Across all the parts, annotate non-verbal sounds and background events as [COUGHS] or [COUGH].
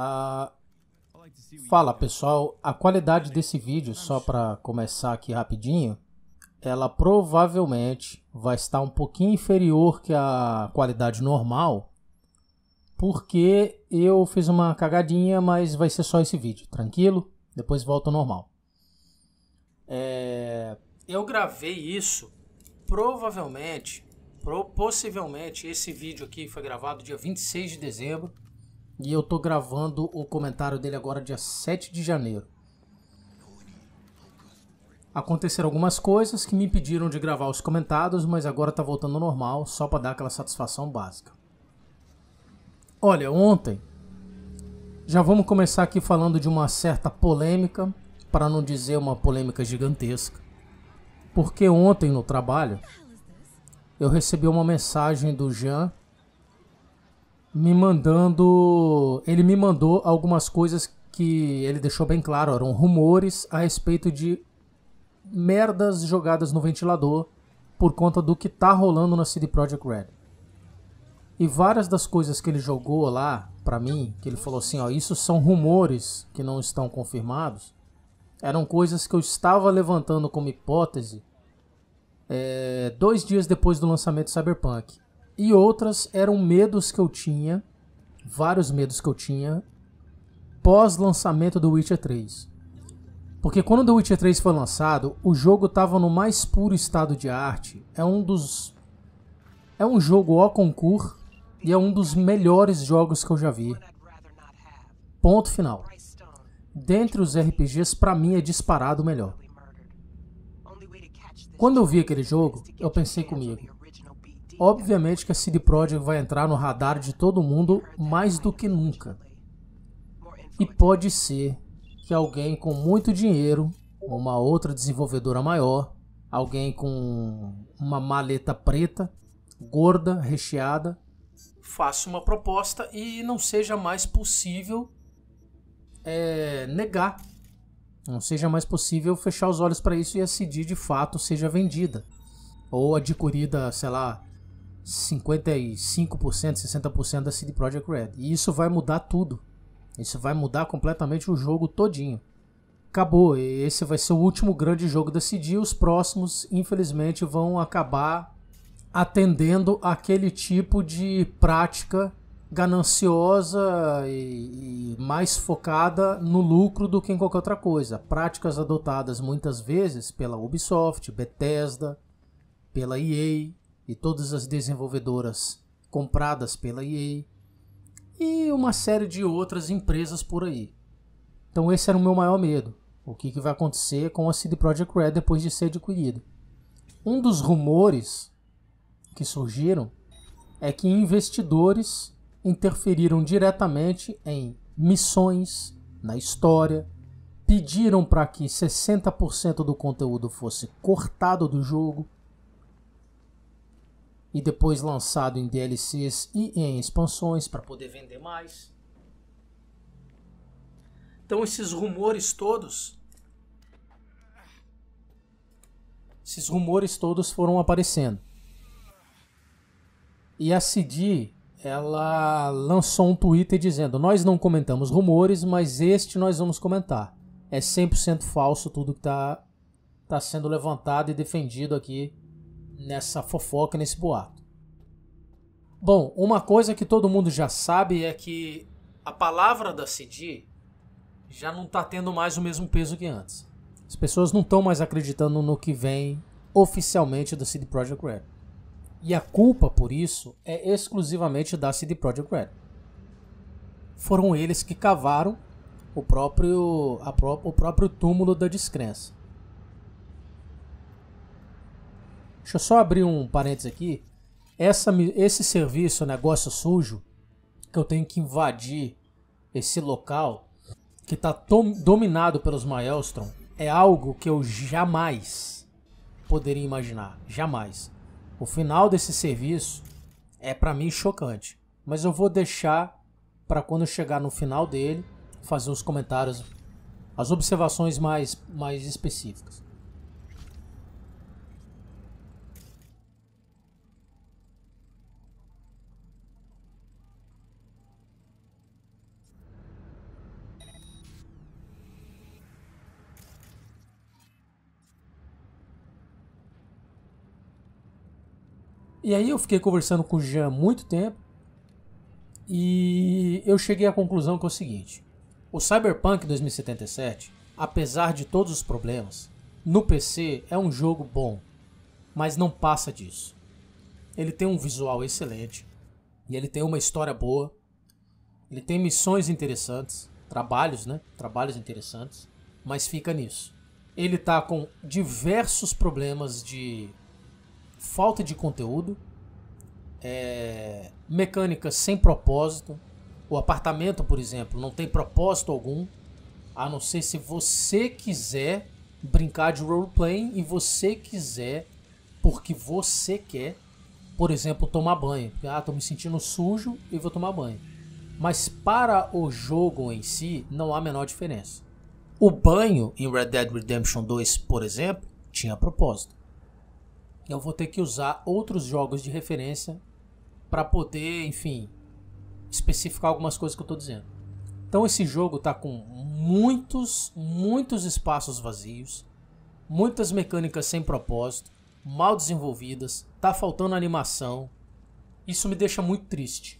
Ah, fala pessoal, a qualidade desse vídeo, só para começar aqui rapidinho, ela provavelmente vai estar um pouquinho inferior que a qualidade normal, porque eu fiz uma cagadinha, mas vai ser só esse vídeo, tranquilo? Depois volta ao normal. É... Eu gravei isso provavelmente, possivelmente esse vídeo aqui foi gravado dia 26 de dezembro e eu tô gravando o comentário dele agora, dia 7 de janeiro. Aconteceram algumas coisas que me impediram de gravar os comentados, mas agora tá voltando ao normal, só para dar aquela satisfação básica. Olha, ontem já vamos começar aqui falando de uma certa polêmica, para não dizer uma polêmica gigantesca. Porque ontem no trabalho eu recebi uma mensagem do Jean me mandando. Ele me mandou algumas coisas que ele deixou bem claro, eram rumores a respeito de merdas jogadas no ventilador por conta do que tá rolando na CD Projekt Red. E várias das coisas que ele jogou lá para mim, que ele falou assim, ó, isso são rumores que não estão confirmados, eram coisas que eu estava levantando como hipótese é, dois dias depois do lançamento de Cyberpunk. E outras eram medos que eu tinha, vários medos que eu tinha, pós-lançamento do Witcher 3. Porque quando The Witcher 3 foi lançado, o jogo estava no mais puro estado de arte. É um dos. É um jogo ao concurso e é um dos melhores jogos que eu já vi. Ponto final. Dentre os RPGs, para mim é disparado o melhor. Quando eu vi aquele jogo, eu pensei comigo: obviamente que a CD Projekt vai entrar no radar de todo mundo mais do que nunca. E pode ser que alguém com muito dinheiro, uma outra desenvolvedora maior, alguém com uma maleta preta, gorda, recheada, faça uma proposta e não seja mais possível é, negar. Não seja mais possível fechar os olhos para isso e a CD de fato seja vendida ou adquirida, sei lá, 55%, 60% da CD Projekt Red. E isso vai mudar tudo. Isso vai mudar completamente o jogo todinho. Acabou, esse vai ser o último grande jogo da CD, os próximos, infelizmente, vão acabar atendendo aquele tipo de prática gananciosa e, e, mais focada no lucro do que em qualquer outra coisa. Práticas adotadas muitas vezes pela Ubisoft, Bethesda, pela EA, e todas as desenvolvedoras compradas pela EA e uma série de outras empresas por aí. Então esse era o meu maior medo. O que, que vai acontecer com a CD Projekt Red depois de ser adquirida? Um dos rumores que surgiram é que investidores interferiram diretamente em missões, na história, pediram para que 60% do conteúdo fosse cortado do jogo, e depois lançado em DLCs e em expansões para poder vender mais. Então esses rumores todos, esses rumores todos foram aparecendo. E a CD, ela lançou um Twitter dizendo: "Nós não comentamos rumores, mas este nós vamos comentar. É 100% falso tudo que está tá sendo levantado e defendido aqui nessa fofoca, nesse boato. Bom, uma coisa que todo mundo já sabe é que a palavra da CD já não está tendo mais o mesmo peso que antes. As pessoas não estão mais acreditando no que vem oficialmente da CD Projekt Red. E a culpa por isso é exclusivamente da CD Projekt Red. Foram eles que cavaram o próprio, pró o próprio túmulo da descrença. Deixa eu só abrir um parênteses aqui. Essa, esse serviço, negócio sujo, que eu tenho que invadir esse local que está dominado pelos Maelstrom, é algo que eu jamais poderia imaginar. Jamais. O final desse serviço é para mim chocante. Mas eu vou deixar para quando chegar no final dele fazer os comentários, as observações mais, mais específicas. E aí eu fiquei conversando com o Jean muito tempo e eu cheguei à conclusão que é o seguinte: o Cyberpunk 2077, apesar de todos os problemas, no PC é um jogo bom, mas não passa disso. Ele tem um visual excelente, e ele tem uma história boa, ele tem missões interessantes, trabalhos, né? Trabalhos interessantes, mas fica nisso. Ele tá com diversos problemas de falta de conteúdo, é, mecânicas sem propósito. O apartamento, por exemplo, não tem propósito algum, a não ser se você quiser brincar de roleplay e você quiser, porque você quer, por exemplo, tomar banho. Ah, tô me sentindo sujo e vou tomar banho. Mas para o jogo em si, não há a menor diferença. O banho em Red Dead Redemption 2, por exemplo, tinha propósito eu vou ter que usar outros jogos de referência para poder, enfim, especificar algumas coisas que eu estou dizendo. Então esse jogo está com muitos, muitos espaços vazios, muitas mecânicas sem propósito, mal desenvolvidas, está faltando animação. Isso me deixa muito triste.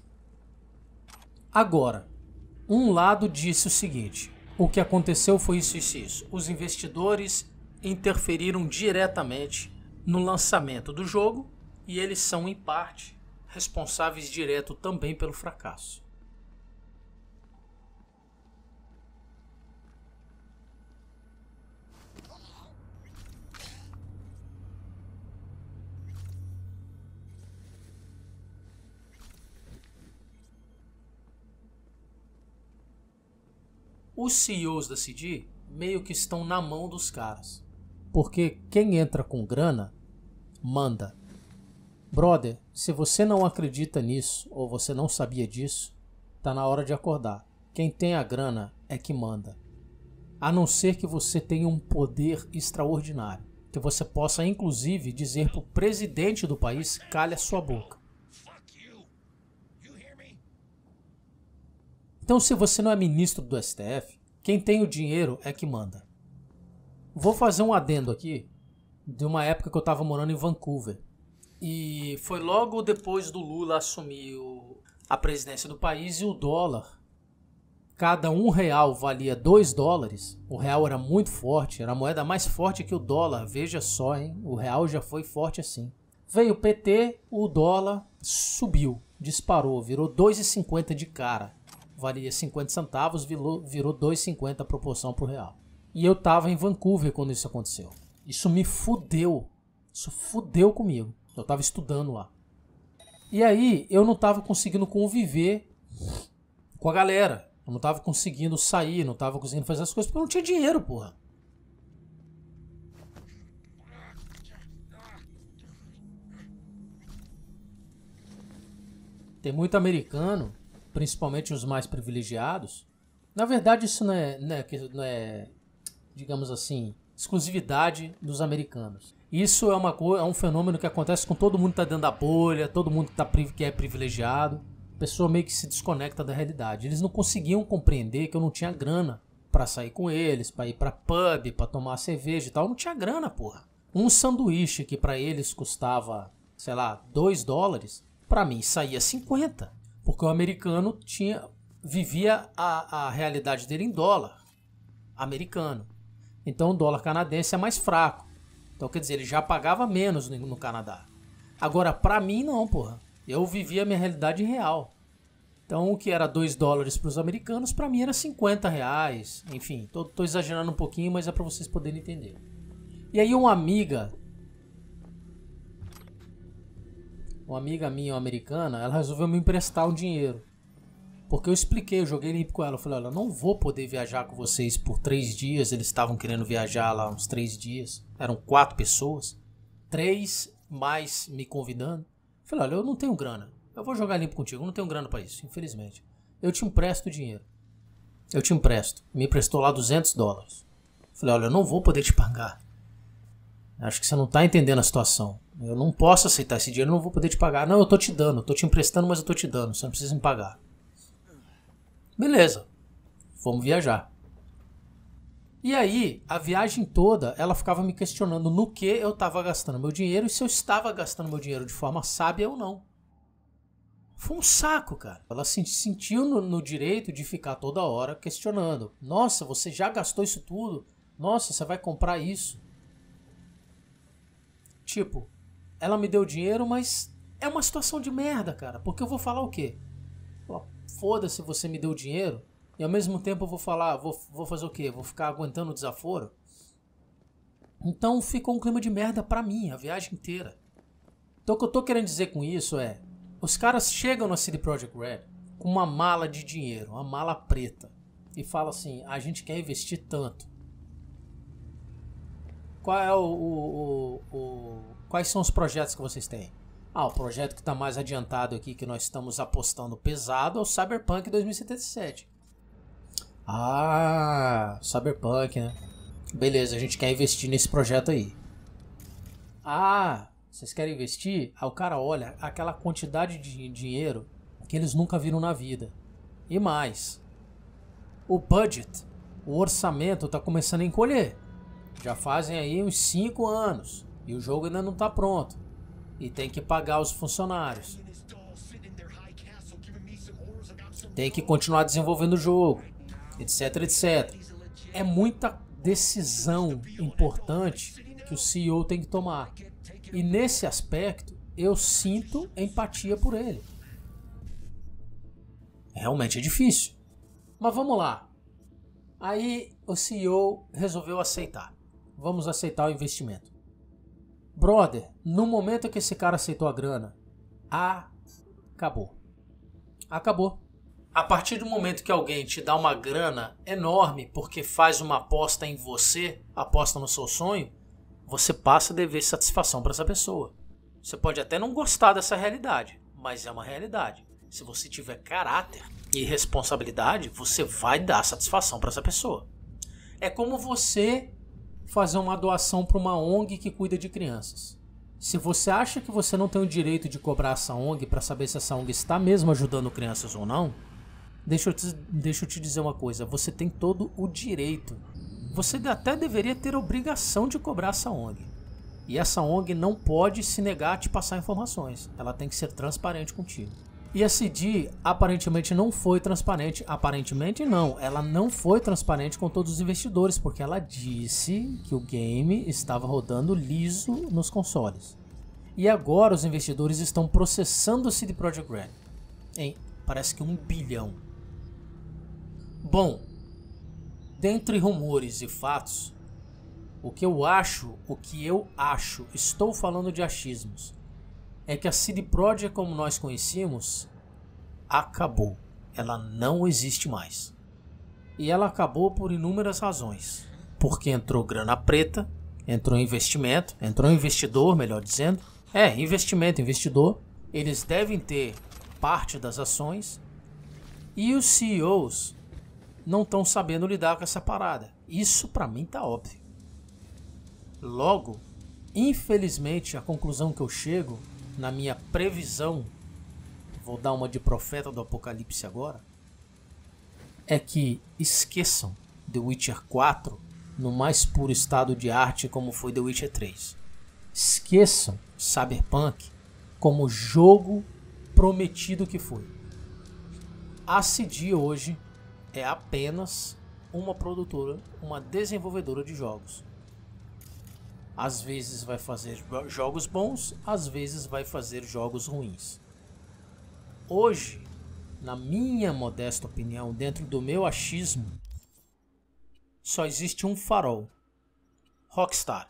Agora, um lado disse o seguinte: o que aconteceu foi isso e isso, isso. Os investidores interferiram diretamente no lançamento do jogo e eles são, em parte, responsáveis direto também pelo fracasso. os CEOs da CD meio que estão na mão dos caras. Porque quem entra com grana manda. Brother, se você não acredita nisso ou você não sabia disso, tá na hora de acordar. Quem tem a grana é que manda. A não ser que você tenha um poder extraordinário, que você possa inclusive dizer pro presidente do país calha sua boca. Então, se você não é ministro do STF, quem tem o dinheiro é que manda. Vou fazer um adendo aqui de uma época que eu estava morando em Vancouver. E foi logo depois do Lula assumir o, a presidência do país e o dólar. Cada um real valia dois dólares. O real era muito forte, era a moeda mais forte que o dólar. Veja só, hein? O real já foi forte assim. Veio o PT, o dólar subiu, disparou, virou 2,50 de cara. Valia 50 centavos, virou, virou 2,50 a proporção pro real. E eu tava em Vancouver quando isso aconteceu. Isso me fudeu. Isso fudeu comigo. Eu tava estudando lá. E aí eu não tava conseguindo conviver com a galera. Eu não tava conseguindo sair, não tava conseguindo fazer as coisas porque eu não tinha dinheiro, porra. Tem muito americano, principalmente os mais privilegiados. Na verdade, isso não é, não é, não é digamos assim, exclusividade dos americanos. Isso é, uma, é um fenômeno que acontece com todo mundo que está dentro da bolha, todo mundo que, tá, que é privilegiado. A pessoa meio que se desconecta da realidade. Eles não conseguiam compreender que eu não tinha grana para sair com eles, para ir para pub, para tomar cerveja e tal. Eu não tinha grana, porra. Um sanduíche que para eles custava, sei lá, 2 dólares, para mim saía 50. Porque o americano tinha vivia a, a realidade dele em dólar americano. Então o dólar canadense é mais fraco. Então quer dizer, ele já pagava menos no Canadá. Agora, para mim, não, porra. Eu vivia a minha realidade real. Então, o que era 2 dólares para os americanos, para mim era 50 reais. Enfim, tô, tô exagerando um pouquinho, mas é para vocês poderem entender. E aí, uma amiga. Uma amiga minha, uma americana, ela resolveu me emprestar um dinheiro. Porque eu expliquei, eu joguei limpo com ela. Eu falei, olha, não vou poder viajar com vocês por três dias. Eles estavam querendo viajar lá uns três dias. Eram quatro pessoas. Três mais me convidando. Eu falei, olha, eu não tenho grana. Eu vou jogar limpo contigo. Eu não tenho grana para isso, infelizmente. Eu te empresto dinheiro. Eu te empresto. Me emprestou lá 200 dólares. Eu falei, olha, eu não vou poder te pagar. Acho que você não tá entendendo a situação. Eu não posso aceitar esse dinheiro, eu não vou poder te pagar. Não, eu tô te dando, eu tô te emprestando, mas eu tô te dando. Você não precisa me pagar. Beleza, vamos viajar. E aí, a viagem toda, ela ficava me questionando no que eu estava gastando meu dinheiro e se eu estava gastando meu dinheiro de forma sábia ou não. Foi um saco, cara. Ela se sentiu no, no direito de ficar toda hora questionando. Nossa, você já gastou isso tudo? Nossa, você vai comprar isso? Tipo, ela me deu dinheiro, mas é uma situação de merda, cara. Porque eu vou falar o quê? foda-se você me deu dinheiro, e ao mesmo tempo eu vou falar, vou, vou fazer o quê? Vou ficar aguentando o desaforo? Então ficou um clima de merda pra mim, a viagem inteira. Então o que eu tô querendo dizer com isso é, os caras chegam na City Project Red com uma mala de dinheiro, uma mala preta, e falam assim, a gente quer investir tanto. Qual é o, o, o, o quais são os projetos que vocês têm? Ah, o projeto que está mais adiantado aqui, que nós estamos apostando pesado, é o Cyberpunk 2077. Ah, Cyberpunk, né? Beleza, a gente quer investir nesse projeto aí. Ah, vocês querem investir? Ah, o cara olha aquela quantidade de dinheiro que eles nunca viram na vida. E mais, o budget, o orçamento está começando a encolher. Já fazem aí uns 5 anos e o jogo ainda não está pronto. E tem que pagar os funcionários. Tem que continuar desenvolvendo o jogo, etc, etc. É muita decisão importante que o CEO tem que tomar. E nesse aspecto, eu sinto empatia por ele. Realmente é difícil. Mas vamos lá. Aí o CEO resolveu aceitar. Vamos aceitar o investimento. Brother, no momento que esse cara aceitou a grana, acabou. Acabou. A partir do momento que alguém te dá uma grana enorme porque faz uma aposta em você, aposta no seu sonho, você passa a dever satisfação para essa pessoa. Você pode até não gostar dessa realidade, mas é uma realidade. Se você tiver caráter e responsabilidade, você vai dar satisfação para essa pessoa. É como você fazer uma doação para uma ONG que cuida de crianças. Se você acha que você não tem o direito de cobrar essa ONG para saber se essa ONG está mesmo ajudando crianças ou não, deixa eu, te, deixa eu te dizer uma coisa: você tem todo o direito. Você até deveria ter obrigação de cobrar essa ONG. E essa ONG não pode se negar a te passar informações. Ela tem que ser transparente contigo. E a CD aparentemente não foi transparente. Aparentemente não, ela não foi transparente com todos os investidores, porque ela disse que o game estava rodando liso nos consoles. E agora os investidores estão processando o CD Projekt Red em parece que um bilhão. Bom, dentre rumores e fatos, o que eu acho, o que eu acho, estou falando de achismos é que a CD Projekt como nós conhecíamos acabou. Ela não existe mais. E ela acabou por inúmeras razões. Porque entrou grana preta, entrou investimento, entrou investidor, melhor dizendo. É, investimento, investidor. Eles devem ter parte das ações. E os CEOs não estão sabendo lidar com essa parada. Isso para mim tá óbvio. Logo, infelizmente, a conclusão que eu chego na minha previsão, vou dar uma de profeta do Apocalipse agora, é que esqueçam The Witcher 4 no mais puro estado de arte como foi The Witcher 3. Esqueçam Cyberpunk como jogo prometido que foi. A CD hoje é apenas uma produtora, uma desenvolvedora de jogos. Às vezes vai fazer jogos bons, às vezes vai fazer jogos ruins. Hoje, na minha modesta opinião, dentro do meu achismo, só existe um farol: Rockstar.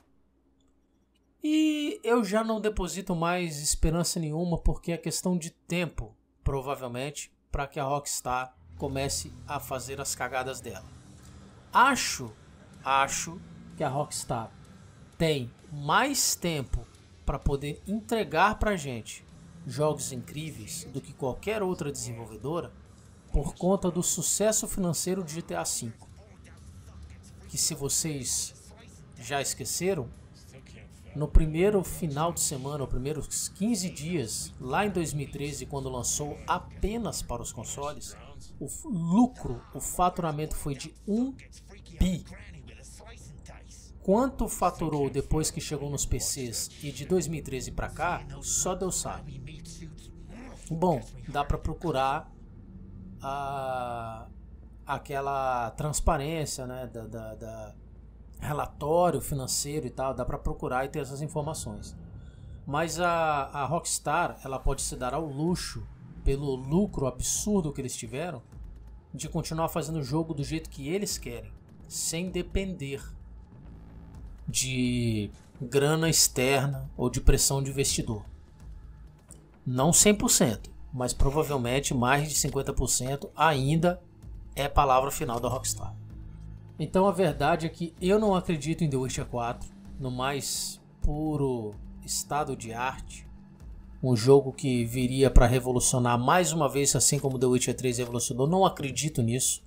E eu já não deposito mais esperança nenhuma porque é questão de tempo, provavelmente, para que a Rockstar comece a fazer as cagadas dela. Acho, acho que a Rockstar tem mais tempo para poder entregar para a gente jogos incríveis do que qualquer outra desenvolvedora por conta do sucesso financeiro de GTA V. Que se vocês já esqueceram, no primeiro final de semana, os primeiros 15 dias, lá em 2013, quando lançou apenas para os consoles, o lucro, o faturamento foi de 1 bi Quanto faturou depois que chegou nos PCs e de 2013 para cá, só Deus sabe. Bom, dá para procurar a, aquela transparência, né, da, da, da relatório financeiro e tal, dá para procurar e ter essas informações. Mas a, a Rockstar, ela pode se dar ao luxo, pelo lucro absurdo que eles tiveram, de continuar fazendo o jogo do jeito que eles querem, sem depender de grana externa ou de pressão de investidor. Não 100%, mas provavelmente mais de 50% ainda é a palavra final da Rockstar. Então a verdade é que eu não acredito em The Witcher 4, no mais puro estado de arte. Um jogo que viria para revolucionar mais uma vez, assim como The Witcher 3 revolucionou. Não acredito nisso.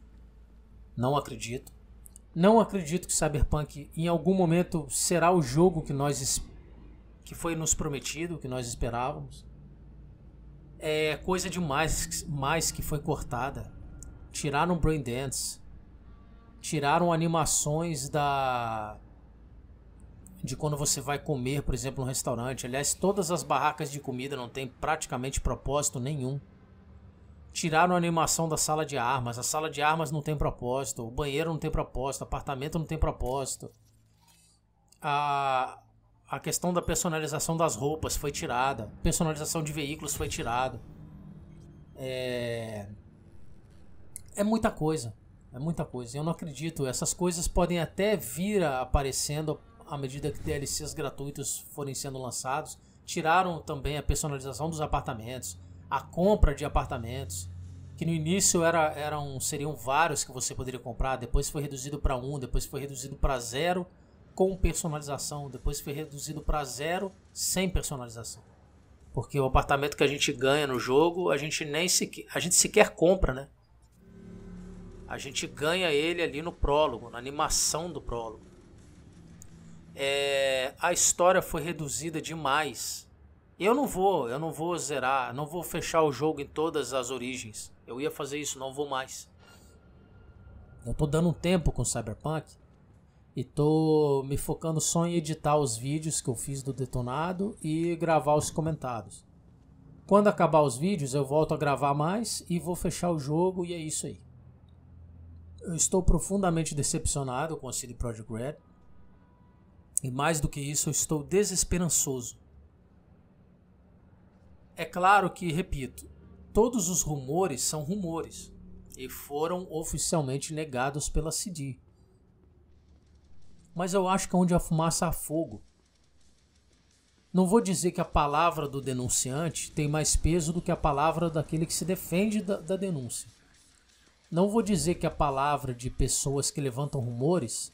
Não acredito. Não acredito que Cyberpunk em algum momento será o jogo que nós que foi nos prometido, que nós esperávamos. É coisa demais mais que foi cortada. Tiraram Brain Dance. Tiraram animações da de quando você vai comer, por exemplo, no restaurante. Aliás, todas as barracas de comida não tem praticamente propósito nenhum. Tiraram a animação da sala de armas. A sala de armas não tem propósito. O banheiro não tem propósito. O apartamento não tem propósito. A, a questão da personalização das roupas foi tirada. Personalização de veículos foi tirada. É... é muita coisa. É muita coisa. Eu não acredito. Essas coisas podem até vir aparecendo à medida que DLCs gratuitos forem sendo lançados. Tiraram também a personalização dos apartamentos a compra de apartamentos, que no início era, eram, seriam vários que você poderia comprar, depois foi reduzido para um, depois foi reduzido para zero com personalização, depois foi reduzido para zero sem personalização. Porque o apartamento que a gente ganha no jogo, a gente nem sequer, a gente sequer compra, né? A gente ganha ele ali no prólogo, na animação do prólogo. É, a história foi reduzida demais eu não vou, eu não vou zerar, não vou fechar o jogo em todas as origens. Eu ia fazer isso, não vou mais. Eu tô dando um tempo com Cyberpunk e tô me focando só em editar os vídeos que eu fiz do detonado e gravar os comentados. Quando acabar os vídeos, eu volto a gravar mais e vou fechar o jogo e é isso aí. Eu estou profundamente decepcionado com a City Project Red. E mais do que isso, eu estou desesperançoso. É claro que, repito, todos os rumores são rumores e foram oficialmente negados pela CD. Mas eu acho que é onde a fumaça há fogo. Não vou dizer que a palavra do denunciante tem mais peso do que a palavra daquele que se defende da, da denúncia. Não vou dizer que a palavra de pessoas que levantam rumores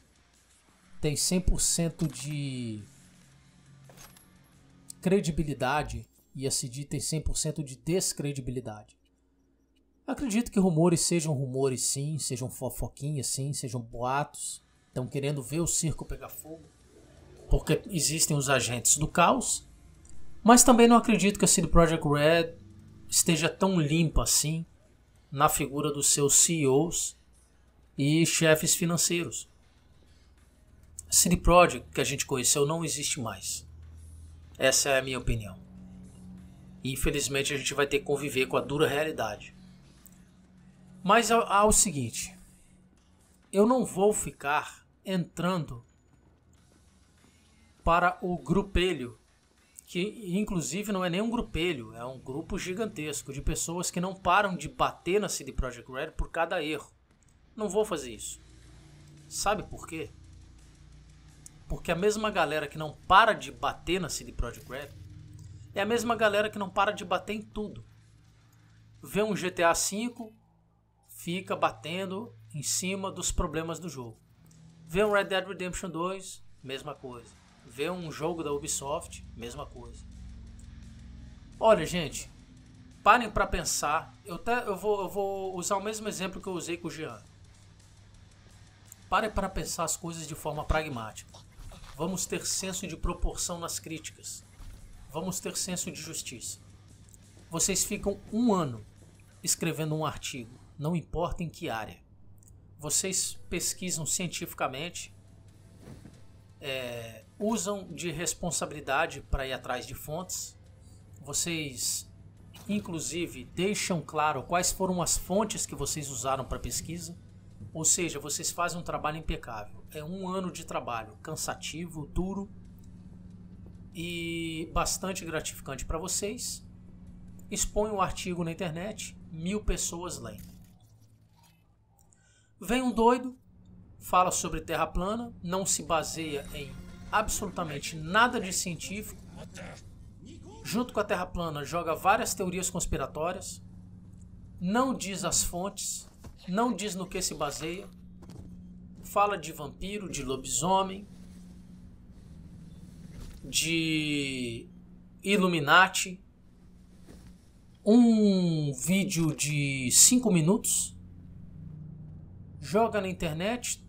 tem 100% de credibilidade e a CD tem 100% de descredibilidade. Acredito que rumores sejam rumores sim, sejam fofoquinhas sim, sejam boatos. Estão querendo ver o circo pegar fogo. Porque existem os agentes do caos. Mas também não acredito que a CD Projekt Red esteja tão limpa assim na figura dos seus CEOs e chefes financeiros. A CD Projekt que a gente conheceu não existe mais. Essa é a minha opinião infelizmente a gente vai ter que conviver com a dura realidade. Mas há o seguinte: eu não vou ficar entrando para o grupelho, que inclusive não é nem um grupelho, é um grupo gigantesco de pessoas que não param de bater na CD Projekt Red por cada erro. Não vou fazer isso. Sabe por quê? Porque a mesma galera que não para de bater na CD Projekt Red é a mesma galera que não para de bater em tudo. Vê um GTA V, fica batendo em cima dos problemas do jogo. Vê um Red Dead Redemption 2, mesma coisa. Vê um jogo da Ubisoft, mesma coisa. Olha, gente, parem para pensar. Eu, até, eu, vou, eu vou usar o mesmo exemplo que eu usei com o Jean. Parem para pensar as coisas de forma pragmática. Vamos ter senso de proporção nas críticas vamos ter senso de justiça. Vocês ficam um ano escrevendo um artigo, não importa em que área. Vocês pesquisam cientificamente, é, usam de responsabilidade para ir atrás de fontes. Vocês, inclusive, deixam claro quais foram as fontes que vocês usaram para pesquisa. Ou seja, vocês fazem um trabalho impecável. É um ano de trabalho cansativo, duro, e bastante gratificante para vocês. Expõe o um artigo na internet, mil pessoas leem. Vem um doido, fala sobre terra plana, não se baseia em absolutamente nada de científico. Junto com a terra plana, joga várias teorias conspiratórias, não diz as fontes, não diz no que se baseia, fala de vampiro, de lobisomem, de Illuminati, um vídeo de 5 minutos, joga na internet.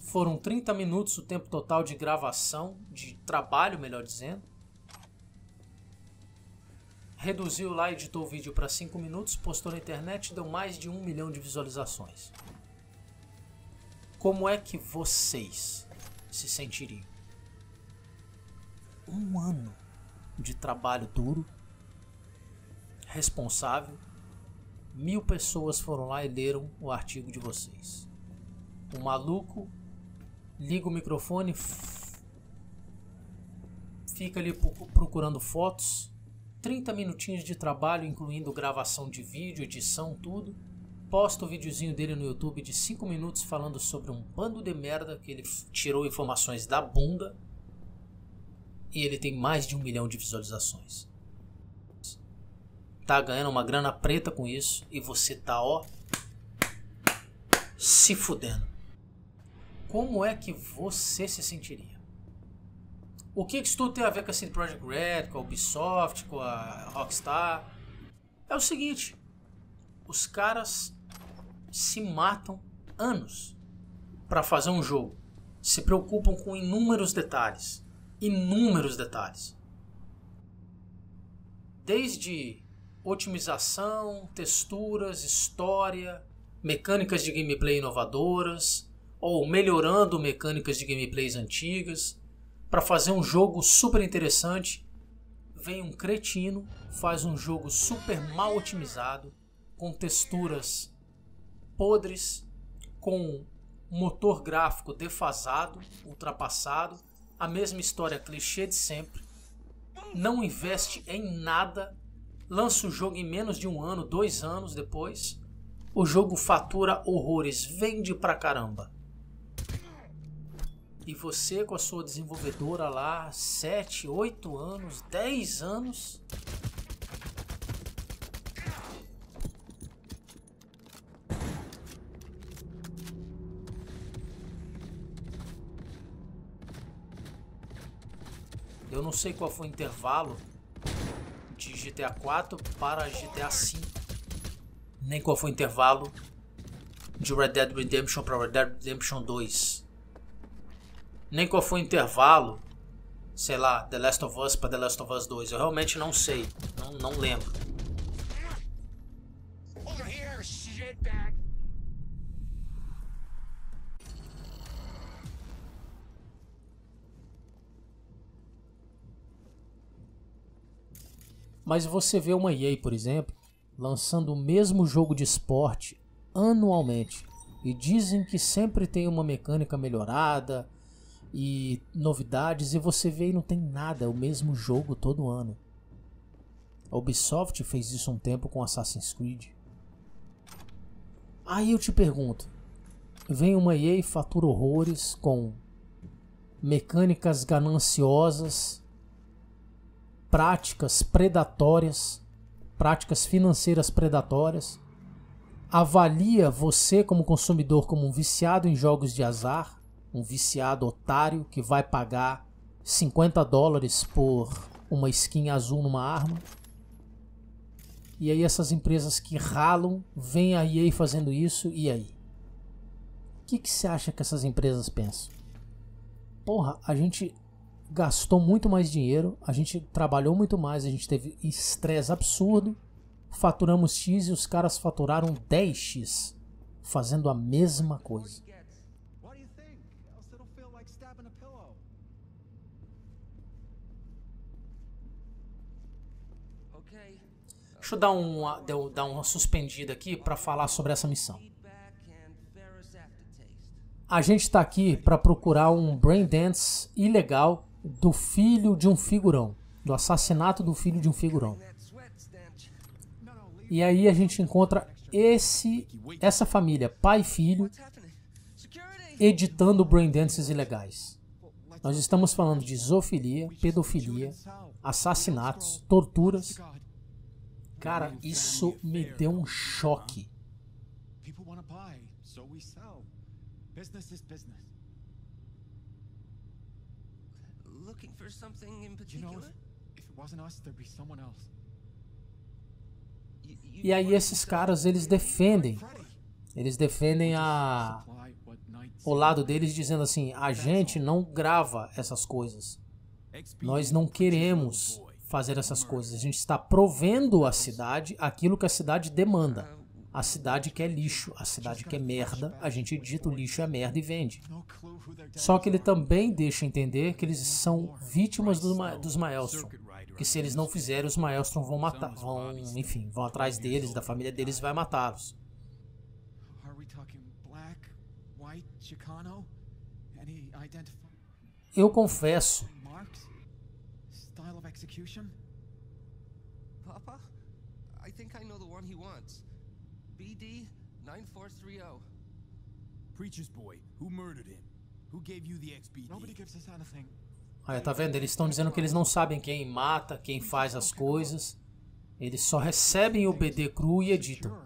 Foram 30 minutos o tempo total de gravação, de trabalho, melhor dizendo. Reduziu lá, editou o vídeo para 5 minutos, postou na internet, deu mais de 1 um milhão de visualizações. Como é que vocês se sentiriam? um ano de trabalho duro, responsável. Mil pessoas foram lá e leram o artigo de vocês. O maluco liga o microfone, fica ali procurando fotos. 30 minutinhos de trabalho, incluindo gravação de vídeo, edição, tudo. Posta o videozinho dele no YouTube de 5 minutos falando sobre um bando de merda que ele tirou informações da bunda e ele tem mais de um milhão de visualizações. Tá ganhando uma grana preta com isso e você tá, ó, se fudendo. Como é que você se sentiria? O que isso tudo tem a ver com a Project Red, com a Ubisoft, com a Rockstar? É o seguinte, os caras se matam anos para fazer um jogo. Se preocupam com inúmeros detalhes inúmeros detalhes. Desde otimização, texturas, história, mecânicas de gameplay inovadoras, ou melhorando mecânicas de gameplays antigas, para fazer um jogo super interessante, vem um cretino, faz um jogo super mal otimizado, com texturas podres, com motor gráfico defasado, ultrapassado, a mesma história clichê de sempre, não investe em nada, lança o jogo em menos de um ano, dois anos depois, o jogo fatura horrores, vende pra caramba. E você com a sua desenvolvedora lá, 7, 8 anos, 10 anos, Eu não sei qual foi o intervalo de GTA 4 para GTA 5, nem qual foi o intervalo de Red Dead Redemption para Red Dead Redemption 2, nem qual foi o intervalo, sei lá, The Last of Us para The Last of Us 2. Eu realmente não sei, não, não lembro. Over here, shitbag. Mas você vê uma EA, por exemplo, lançando o mesmo jogo de esporte anualmente e dizem que sempre tem uma mecânica melhorada e novidades e você vê e não tem nada, é o mesmo jogo todo ano. A Ubisoft fez isso um tempo com Assassin's Creed. Aí eu te pergunto, vem uma EA e fatura horrores com mecânicas gananciosas práticas predatórias, práticas financeiras predatórias, avalia você como consumidor como um viciado em jogos de azar, um viciado otário que vai pagar 50 dólares por uma skin azul numa arma. E aí essas empresas que ralam, vem a EA fazendo isso, e aí? O que, que você acha que essas empresas pensam? Porra, a gente gastou muito mais dinheiro, a gente trabalhou muito mais, a gente teve estresse absurdo, faturamos X e os caras faturaram 10X, fazendo a mesma coisa. Deixa eu dar uma, dar uma suspendida aqui para falar sobre essa missão. A gente está aqui para procurar um brain dance ilegal do filho de um figurão, do assassinato do filho de um figurão. E aí a gente encontra esse essa família, pai e filho, editando braindances ilegais. Nós estamos falando de zoofilia, pedofilia, assassinatos, torturas. Cara, isso me deu um choque. Business is business. something in particular? You know, if, if it wasn't us, there'd be someone else. E aí esses caras eles defendem, eles defendem a o lado deles dizendo assim, a gente não grava essas coisas, nós não queremos fazer essas coisas, a gente está provendo à cidade aquilo que a cidade demanda. A cidade que é lixo, a cidade que é merda, a gente edita o lixo é merda e vende. Só que ele também deixa entender que eles são vítimas dos, ma dos Maelstrom. Que se eles não fizerem, os Maelstrom vão matar, vão, enfim, vão atrás deles, da família deles e vai matá-los. Eu confesso. Style of execution? Papa, acho que I know the one he BD 9430. Preacher's boy, who murdered him? Who gave you the XBD? Nobody gives us anything. Aí, tá vendo? Eles estão dizendo que eles não sabem quem mata, quem faz as coisas. Eles só recebem o BD cru e editam.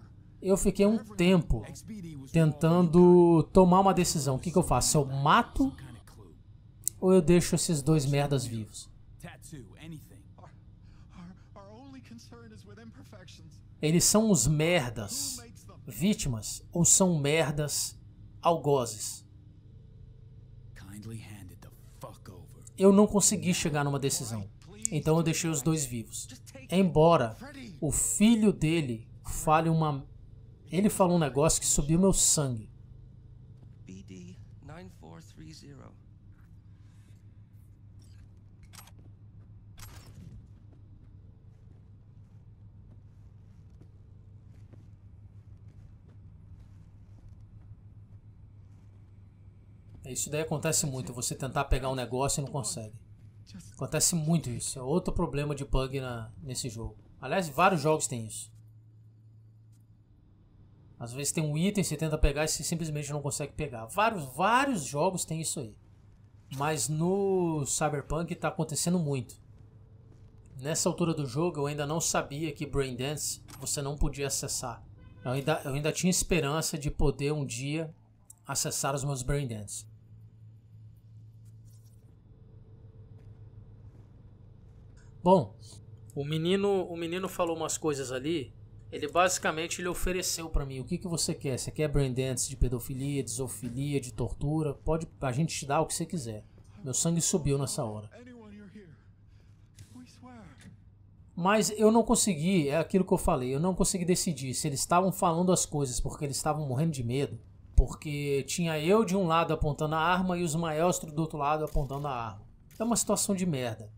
Eu fiquei um tempo tentando tomar uma decisão. O que, que eu faço? Eu mato ou eu deixo esses dois merdas vivos? Eles são os merdas vítimas ou são merdas algozes. Eu não consegui chegar numa decisão, então eu deixei os dois vivos. Embora o filho dele fale uma. Ele falou um negócio que subiu meu sangue. Isso daí acontece muito, você tentar pegar um negócio e não consegue. Acontece muito isso, é outro problema de bug na, nesse jogo. Aliás, vários jogos têm isso. Às vezes tem um item, você tenta pegar e você simplesmente não consegue pegar. Vários, vários jogos têm isso aí. Mas no Cyberpunk está acontecendo muito. Nessa altura do jogo eu ainda não sabia que Braindance você não podia acessar. Eu ainda, eu ainda tinha esperança de poder um dia acessar os meus Braindance. Bom, o menino, o menino falou umas coisas ali. Ele basicamente ele ofereceu para mim, o que, que você quer? Você quer brain dance de pedofilia, de zoofilia, de tortura? Pode, a gente te dá o que você quiser. Meu sangue subiu nessa hora. Mas eu não consegui, é aquilo que eu falei, eu não consegui decidir se eles estavam falando as coisas porque eles estavam morrendo de medo, porque tinha eu de um lado apontando a arma e os maestros do outro lado apontando a arma. É uma situação de merda.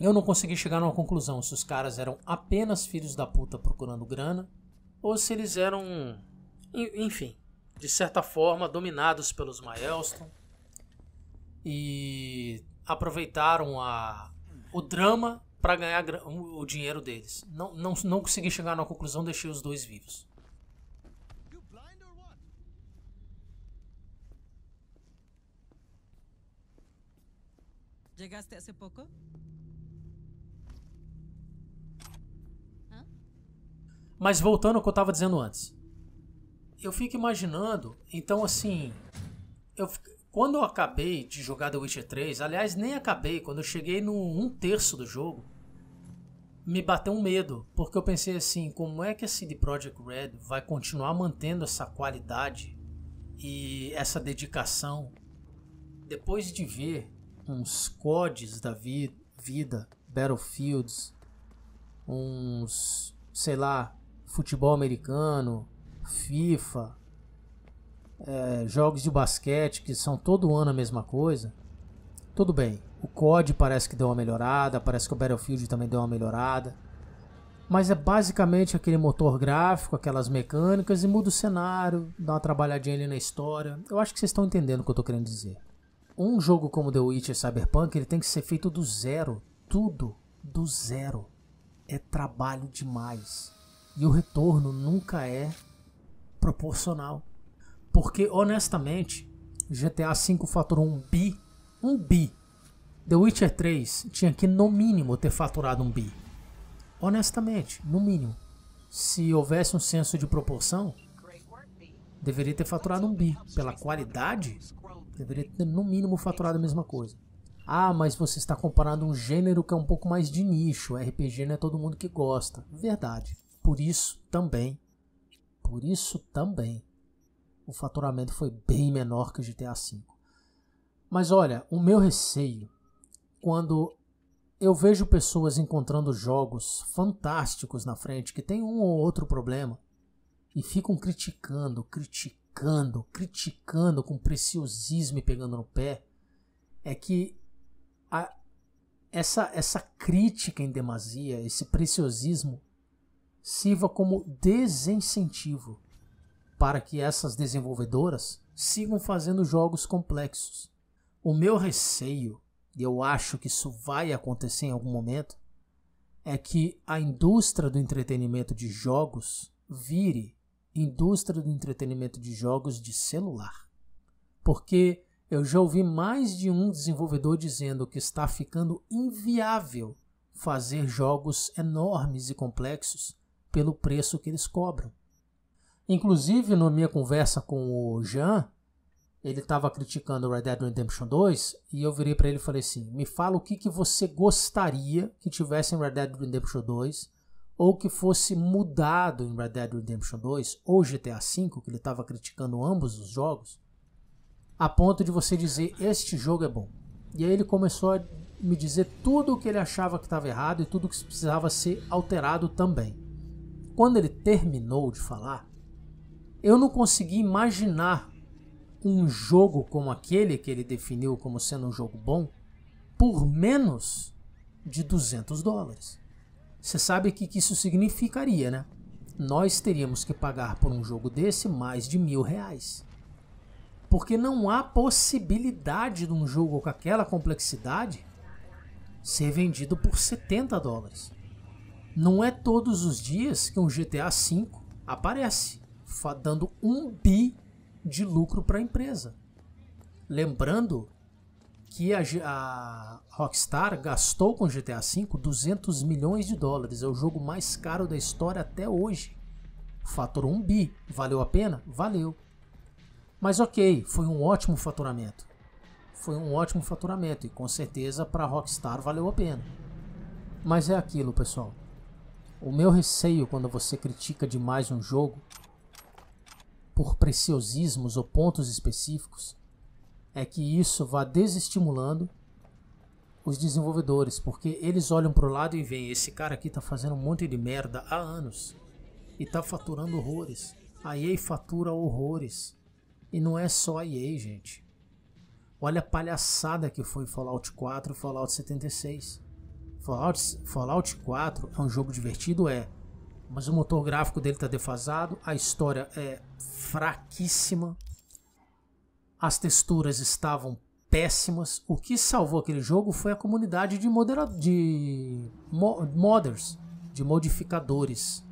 Eu não consegui chegar numa conclusão se os caras eram apenas filhos da puta procurando grana ou se eles eram, enfim, de certa forma dominados pelos Maelstrom e aproveitaram a, o drama para ganhar o dinheiro deles. Não, não, não consegui chegar numa conclusão, deixei os dois vivos. Chegaste hace poco. Mas voltando ao que eu estava dizendo antes. Eu fico imaginando, então assim, eu, quando eu acabei de jogar The Witcher 3, aliás, nem acabei, quando eu cheguei no um terço do jogo, me bateu um medo, porque eu pensei assim, como é que a CD Projekt Red vai continuar mantendo essa qualidade e essa dedicação depois de ver uns codes da vi vida, Battlefields, uns, sei lá, futebol americano, FIFA, é, jogos de basquete que são todo ano a mesma coisa, tudo bem. O COD parece que deu uma melhorada, parece que o Battlefield também deu uma melhorada. Mas é basicamente aquele motor gráfico, aquelas mecânicas e muda o cenário, dá uma trabalhadinha ali na história. Eu acho que vocês estão entendendo o que eu estou querendo dizer. Um jogo como The Witcher Cyberpunk, ele tem que ser feito do zero, tudo do zero. É trabalho demais. E o retorno nunca é proporcional. Porque, honestamente, GTA V faturou um bi. Um bi. The Witcher 3 tinha que, no mínimo, ter faturado um bi. Honestamente, no mínimo. Se houvesse um senso de proporção, deveria ter faturado um bi. Pela qualidade, deveria ter, no mínimo, faturado a mesma coisa. Ah, mas você está comparando um gênero que é um pouco mais de nicho. RPG não é todo mundo que gosta. Verdade. Por isso também, por isso também, o faturamento foi bem menor que o GTA V. Mas olha, o meu receio quando eu vejo pessoas encontrando jogos fantásticos na frente que tem um ou outro problema e ficam criticando, criticando, criticando com preciosismo e pegando no pé, é que a, essa, essa crítica em demasia, esse preciosismo, sirva como desincentivo para que essas desenvolvedoras sigam fazendo jogos complexos. O meu receio, e eu acho que isso vai acontecer em algum momento, é que a indústria do entretenimento de jogos vire indústria do entretenimento de jogos de celular. Porque eu já ouvi mais de um desenvolvedor dizendo que está ficando inviável fazer jogos enormes e complexos pelo preço que eles cobram. Inclusive, na minha conversa com o Jean, ele estava criticando Red Dead Redemption 2 e eu virei para ele e falei assim: me fala o que, que você gostaria que tivesse em Red Dead Redemption 2 ou que fosse mudado em Red Dead Redemption 2 ou GTA V, que ele estava criticando ambos os jogos, a ponto de você dizer: este jogo é bom. E aí ele começou a me dizer tudo o que ele achava que estava errado e tudo o que precisava ser alterado também quando ele terminou de falar, eu não consegui imaginar um jogo como aquele que ele definiu como sendo um jogo bom por menos de 200 dólares. Você sabe o que, isso significaria, né? Nós teríamos que pagar por um jogo desse mais de mil reais. Porque não há possibilidade de um jogo com aquela complexidade ser vendido por 70 dólares. Não é todos os dias que um GTA V aparece, dando um bi de lucro para a empresa. Lembrando que a, a, Rockstar gastou com GTA V 200 milhões de dólares. É o jogo mais caro da história até hoje. Faturou um bi. Valeu a pena? Valeu. Mas ok, foi um ótimo faturamento. Foi um ótimo faturamento e com certeza para a Rockstar valeu a pena. Mas é aquilo, pessoal. O meu receio quando você critica demais um jogo por preciosismos ou pontos específicos é que isso vá desestimulando os desenvolvedores, porque eles olham para o lado e veem esse cara aqui tá fazendo um monte de merda há anos e tá faturando horrores. A EA fatura horrores. E não é só a EA, gente. Olha a palhaçada que foi Fallout 4 e Fallout 76. Fallout, Fallout 4 é um jogo divertido, é. Mas o motor gráfico dele tá defasado, a história é fraquíssima, as texturas estavam péssimas. O que salvou aquele jogo foi a comunidade de, modera de mo modders, de modificadores.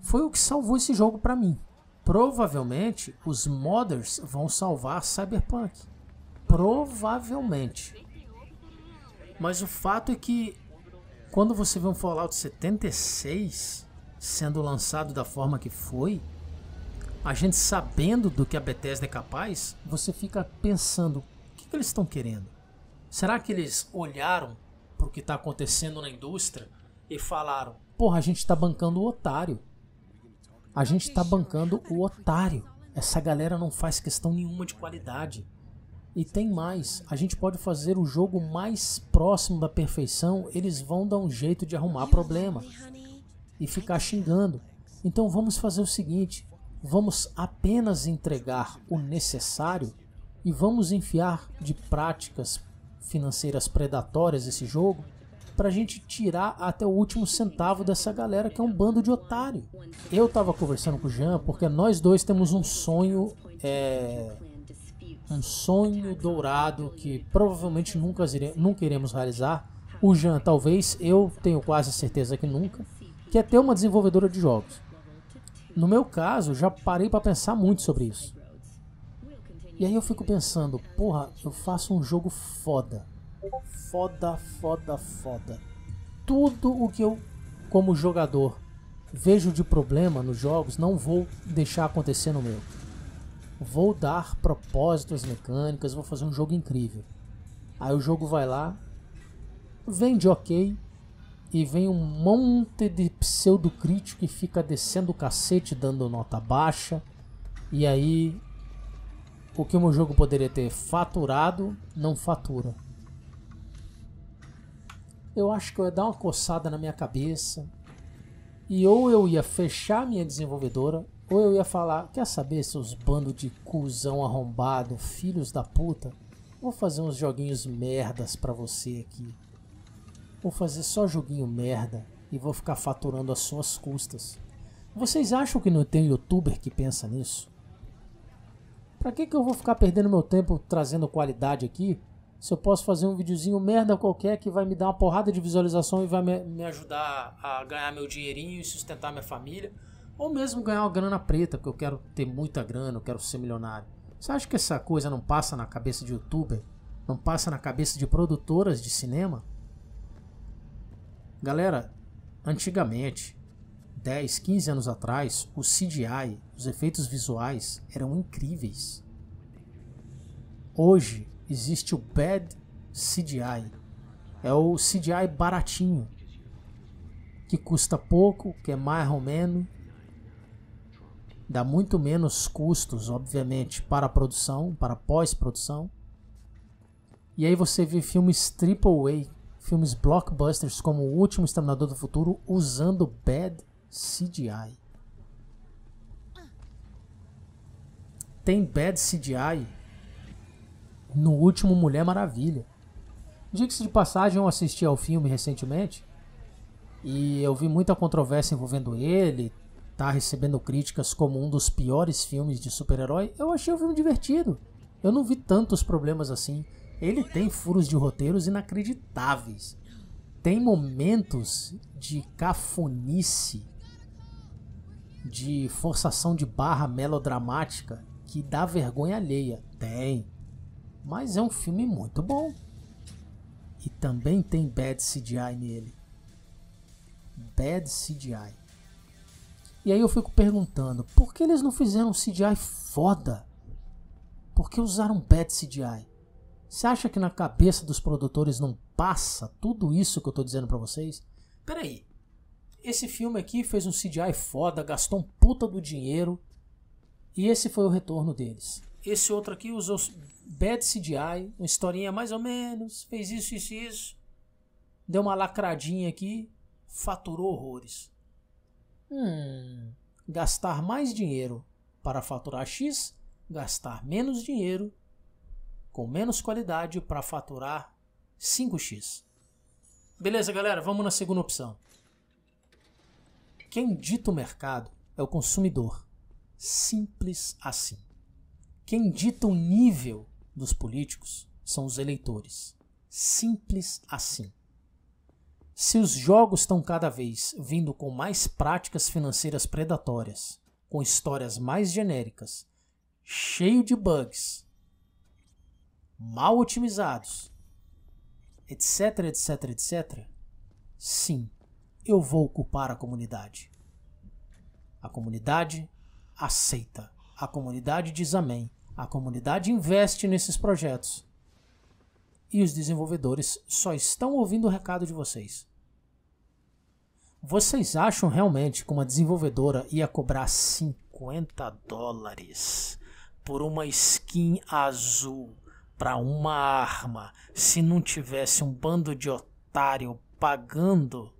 Foi o que salvou esse jogo para mim. Provavelmente os modders vão salvar Cyberpunk. Provavelmente. Mas o fato é que quando você vê um Fallout 76 sendo lançado da forma que foi, a gente sabendo do que a Bethesda é capaz, você fica pensando: o que, que eles estão querendo? Será que eles olharam para o que está acontecendo na indústria e falaram: porra, a gente está bancando o otário. A gente está bancando o otário. Essa galera não faz questão nenhuma de qualidade. E tem mais, a gente pode fazer o jogo mais próximo da perfeição, eles vão dar um jeito de arrumar problema e ficar xingando. Então vamos fazer o seguinte, vamos apenas entregar o necessário e vamos enfiar de práticas financeiras predatórias esse jogo para a gente tirar até o último centavo dessa galera que é um bando de otário. Eu estava conversando com o Jean porque nós dois temos um sonho é um sonho dourado que provavelmente nunca, ire, nunca iremos realizar. O Jean, talvez, eu tenho quase certeza que nunca, que é ter uma desenvolvedora de jogos. No meu caso, já parei para pensar muito sobre isso. E aí eu fico pensando, porra, eu faço um jogo foda. Foda, foda, foda. Tudo o que eu, como jogador, vejo de problema nos jogos, não vou deixar acontecer no meu vou dar propósitos mecânicas, vou fazer um jogo incrível. Aí o jogo vai lá, vende ok, e vem um monte de pseudo crítico que fica descendo o cacete, dando nota baixa. E aí, o que o meu jogo poderia ter faturado, não fatura. Eu acho que eu ia dar uma coçada na minha cabeça. E ou eu ia fechar minha desenvolvedora, ou eu ia falar, quer saber seus bando de cuzão arrombado, filhos da puta? Vou fazer uns joguinhos merdas pra você aqui. Vou fazer só joguinho merda e vou ficar faturando as suas custas. Vocês acham que não tem youtuber que pensa nisso? Pra que, que eu vou ficar perdendo meu tempo trazendo qualidade aqui se eu posso fazer um videozinho merda qualquer que vai me dar uma porrada de visualização e vai me, me ajudar a ganhar meu dinheirinho e sustentar minha família? ou mesmo ganhar uma grana preta, porque eu quero ter muita grana, eu quero ser milionário. Você acha que essa coisa não passa na cabeça de youtuber? Não passa na cabeça de produtoras de cinema? Galera, antigamente, 10, 15 anos atrás, o CGI, os efeitos visuais, eram incríveis. Hoje existe o Bad CGI. É o CGI baratinho, que custa pouco, que é mais ou menos, dá muito menos custos, obviamente, para a produção, para pós-produção. E aí você vê filmes triple A, filmes blockbusters como O Último Exterminador do Futuro usando bad CGI. Tem bad CGI no último Mulher Maravilha. Diga-se de passagem, eu assisti ao filme recentemente e eu vi muita controvérsia envolvendo ele, tá recebendo críticas como um dos piores filmes de super-herói, eu achei o filme divertido. Eu não vi tantos problemas assim. Ele tem furos de roteiros inacreditáveis. Tem momentos de cafonice, de forçação de barra melodramática que dá vergonha alheia. Tem. Mas é um filme muito bom. E também tem bad CGI nele. Bad CGI. E aí eu fico perguntando, por que eles não fizeram um CGI foda? Por que usaram bad CGI? Você acha que na cabeça dos produtores não passa tudo isso que eu tô dizendo para vocês? Peraí, esse filme aqui fez um CGI foda, gastou um puta do dinheiro e esse foi o retorno deles. Esse outro aqui usou bad CGI, uma historinha mais ou menos, fez isso, isso e isso, deu uma lacradinha aqui, faturou horrores. Hum, gastar mais dinheiro para faturar X, gastar menos dinheiro com menos qualidade para faturar 5x. Beleza, galera, vamos na segunda opção. Quem dita o mercado é o consumidor. Simples assim. Quem dita o nível dos políticos são os eleitores. Simples assim. Se os jogos estão cada vez vindo com mais práticas financeiras predatórias, com histórias mais genéricas, cheio de bugs, mal otimizados, etc, etc, etc, sim, eu vou culpar a comunidade. A comunidade aceita. A comunidade diz amém. A comunidade investe nesses projetos e os desenvolvedores só estão ouvindo o recado de vocês. Vocês acham realmente que uma desenvolvedora ia cobrar 50 dólares por uma skin azul para uma arma se não tivesse um bando de otário pagando?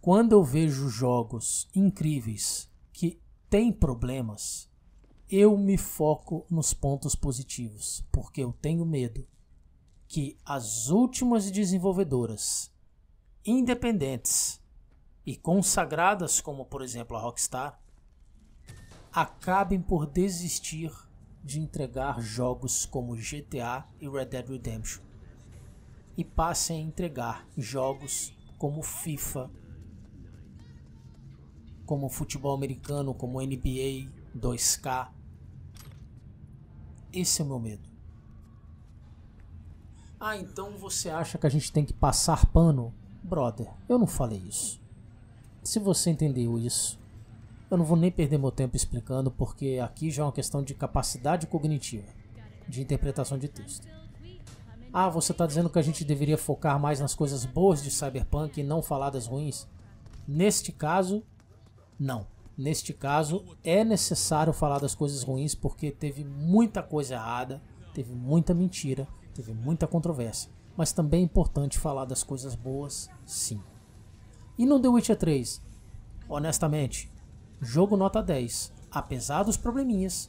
Quando eu vejo jogos incríveis que têm problemas, eu me foco nos pontos positivos, porque eu tenho medo que as últimas desenvolvedoras independentes e consagradas, como por exemplo a Rockstar, acabem por desistir de entregar jogos como GTA e Red Dead Redemption e passem a entregar jogos como FIFA, como futebol americano, como NBA 2K. Esse é o meu medo. Ah, então você acha que a gente tem que passar pano? Brother, eu não falei isso. Se você entendeu isso, eu não vou nem perder meu tempo explicando, porque aqui já é uma questão de capacidade cognitiva, de interpretação de texto. Ah, você está dizendo que a gente deveria focar mais nas coisas boas de Cyberpunk e não falar das ruins? Neste caso, não. Neste caso, é necessário falar das coisas ruins porque teve muita coisa errada, teve muita mentira, Teve muita controvérsia, mas também é importante falar das coisas boas, sim. E no The Witcher 3, honestamente, jogo nota 10, apesar dos probleminhas,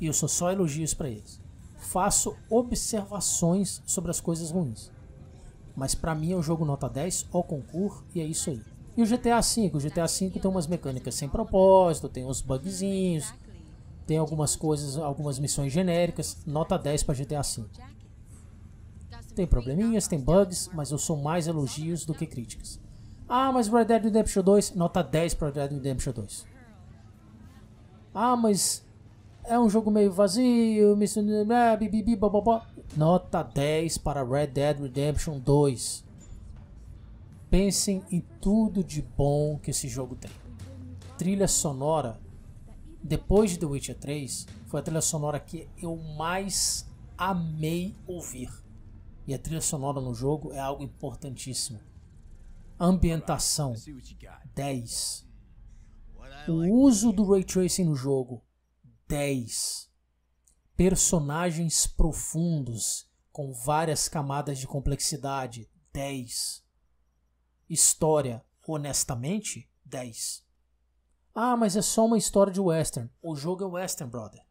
e eu sou só elogios para eles. Faço observações sobre as coisas ruins. Mas para mim é um jogo nota 10 ao concurso e é isso aí. E o GTA V, o GTA V tem umas mecânicas sem propósito, tem uns bugzinhos, tem algumas coisas, algumas missões genéricas, nota 10 para GTA V. Tem probleminhas, tem bugs, mas eu sou mais elogios do que críticas. Ah, mas Red Dead Redemption 2, nota 10 para Red Dead Redemption 2. Ah, mas é um jogo meio vazio, né, Nota 10 para Red Dead Redemption 2. Pensem em tudo de bom que esse jogo tem. Trilha sonora, depois de The Witcher 3, foi a trilha sonora que eu mais amei ouvir e a trilha sonora no jogo é algo importantíssimo. Ambientação 10. O uso do ray tracing no jogo 10. Personagens profundos com várias camadas de complexidade 10. História, honestamente, 10. Ah, mas é só uma história de western. O jogo é western, brother.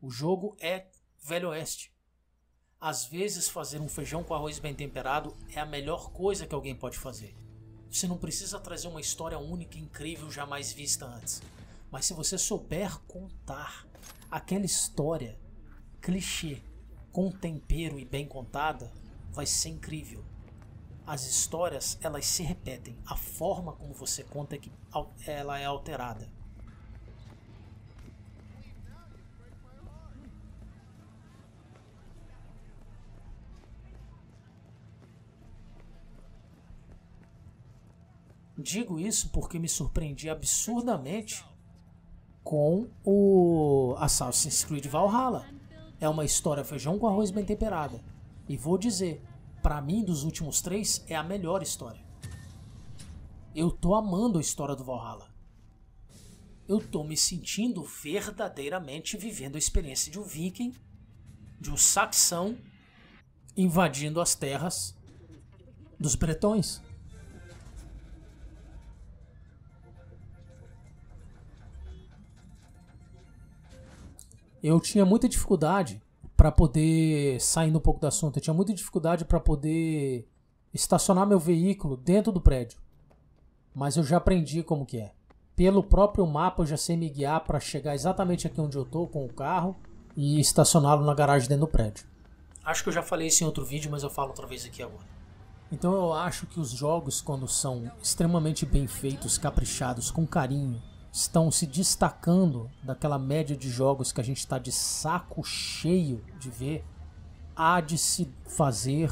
O jogo é velho oeste. Às vezes, fazer um feijão com arroz bem temperado é a melhor coisa que alguém pode fazer. Você não precisa trazer uma história única e incrível jamais vista antes. Mas se você souber contar aquela história clichê com tempero e bem contada, vai ser incrível. As histórias, elas se repetem. A forma como você conta é que ela é alterada. Digo isso porque me surpreendi absurdamente com o Assassin's Creed Valhalla. É uma história feijão com arroz bem temperada. E vou dizer, para mim dos últimos três é a melhor história. Eu tô amando a história do Valhalla. Eu tô me sentindo verdadeiramente vivendo a experiência de um viking, de um saxão invadindo as terras dos bretões. eu tinha muita dificuldade para poder, sair um pouco do assunto, eu tinha muita dificuldade para poder estacionar meu veículo dentro do prédio. Mas eu já aprendi como que é. Pelo próprio mapa eu já sei me guiar para chegar exatamente aqui onde eu tô com o carro e estacioná-lo na garagem dentro do prédio. Acho que eu já falei isso em outro vídeo, mas eu falo outra vez aqui agora. Então eu acho que os jogos, quando são extremamente bem feitos, caprichados, com carinho, estão se destacando daquela média de jogos que a gente está de saco cheio de ver, há de se fazer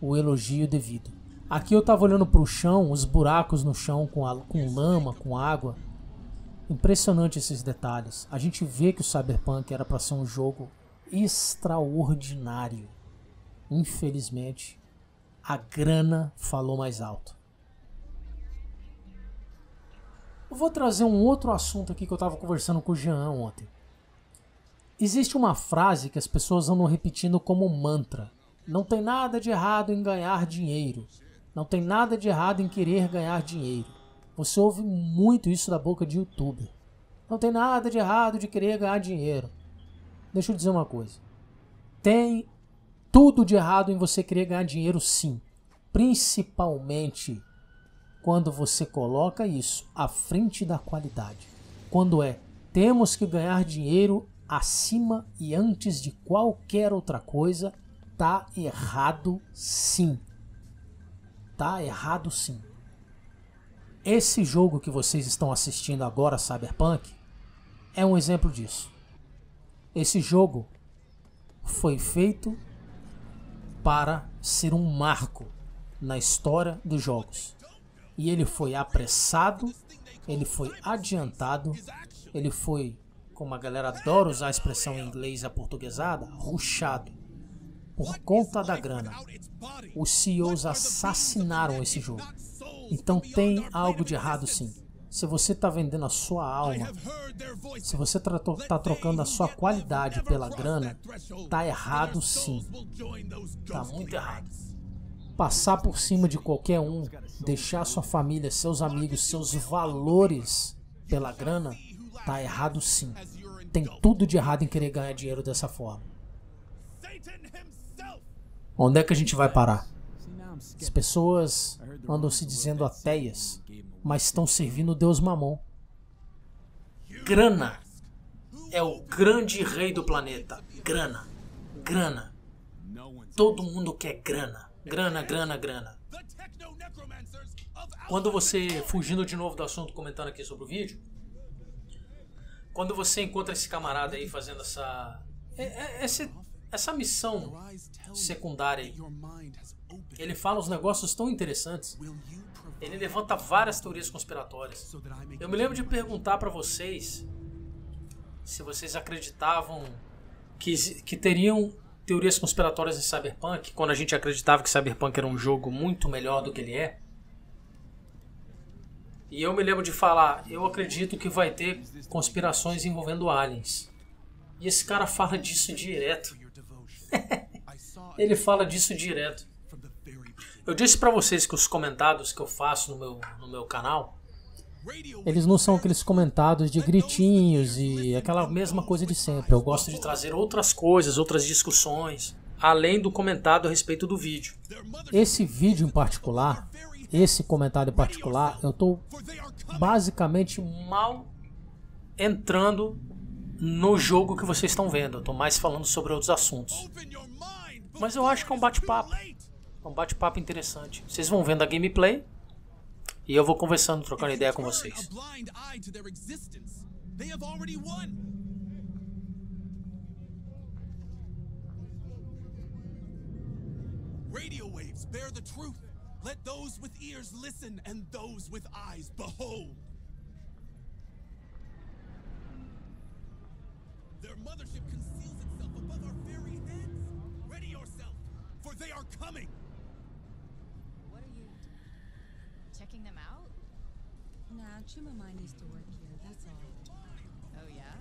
o elogio devido. Aqui eu estava olhando para o chão, os buracos no chão com, a, com lama, com água. Impressionante esses detalhes. A gente vê que o Cyberpunk era para ser um jogo extraordinário. Infelizmente, a grana falou mais alto. Eu vou trazer um outro assunto aqui que eu estava conversando com o Jean ontem. Existe uma frase que as pessoas andam repetindo como mantra. Não tem nada de errado em ganhar dinheiro. Não tem nada de errado em querer ganhar dinheiro. Você ouve muito isso da boca de youtuber. Não tem nada de errado de querer ganhar dinheiro. Deixa eu dizer uma coisa. Tem tudo de errado em você querer ganhar dinheiro, sim. Principalmente quando você coloca isso à frente da qualidade. Quando é temos que ganhar dinheiro acima e antes de qualquer outra coisa, tá errado sim. Tá errado sim. Esse jogo que vocês estão assistindo agora, Cyberpunk, é um exemplo disso. Esse jogo foi feito para ser um marco na história dos jogos e ele foi apressado, ele foi adiantado, ele foi, como a galera adora usar a expressão em inglês aportuguesada, ruxado, Por conta da grana. Os CEOs assassinaram esse jogo. Então tem algo de errado sim. Se você está vendendo a sua alma, se você está trocando a sua qualidade pela grana, tá errado sim. Tá muito errado passar por cima de qualquer um, deixar sua família, seus amigos, seus valores pela grana, tá errado sim. Tem tudo de errado em querer ganhar dinheiro dessa forma. Onde é que a gente vai parar? As pessoas andam se dizendo ateias, mas estão servindo Deus mamão. Grana é o grande rei do planeta. Grana, grana. Todo mundo quer grana. Grana, grana, grana. Quando você, fugindo de novo do assunto, comentando aqui sobre o vídeo, quando você encontra esse camarada aí fazendo essa. É, é, essa, essa missão secundária aí, ele fala uns negócios tão interessantes. Ele levanta várias teorias conspiratórias. Eu me lembro de perguntar para vocês se vocês acreditavam que, que teriam teorias conspiratórias em Cyberpunk, quando a gente acreditava que Cyberpunk era um jogo muito melhor do que ele é. E eu me lembro de falar, eu acredito que vai ter conspirações envolvendo aliens. E esse cara fala disso direto. [LAUGHS] ele fala disso direto. Eu disse para vocês que os comentários que eu faço no meu, no meu canal eles não são aqueles comentados de gritinhos e aquela mesma coisa de sempre. Eu gosto de trazer outras coisas, outras discussões, além do comentado a respeito do vídeo. Esse vídeo em particular, esse comentário em particular, eu estou basicamente mal entrando no jogo que vocês estão vendo. Eu tô mais falando sobre outros assuntos. Mas eu acho que é um bate-papo. É um bate-papo interessante. Vocês vão vendo a gameplay E eu vou conversando, trocando ideia com vocês. Radio waves bear the truth. Let those with ears listen and those with eyes behold. Their mothership conceals itself above our very heads. Ready yourself, for they are coming. Uh, to work here, that's all. Oh, yeah?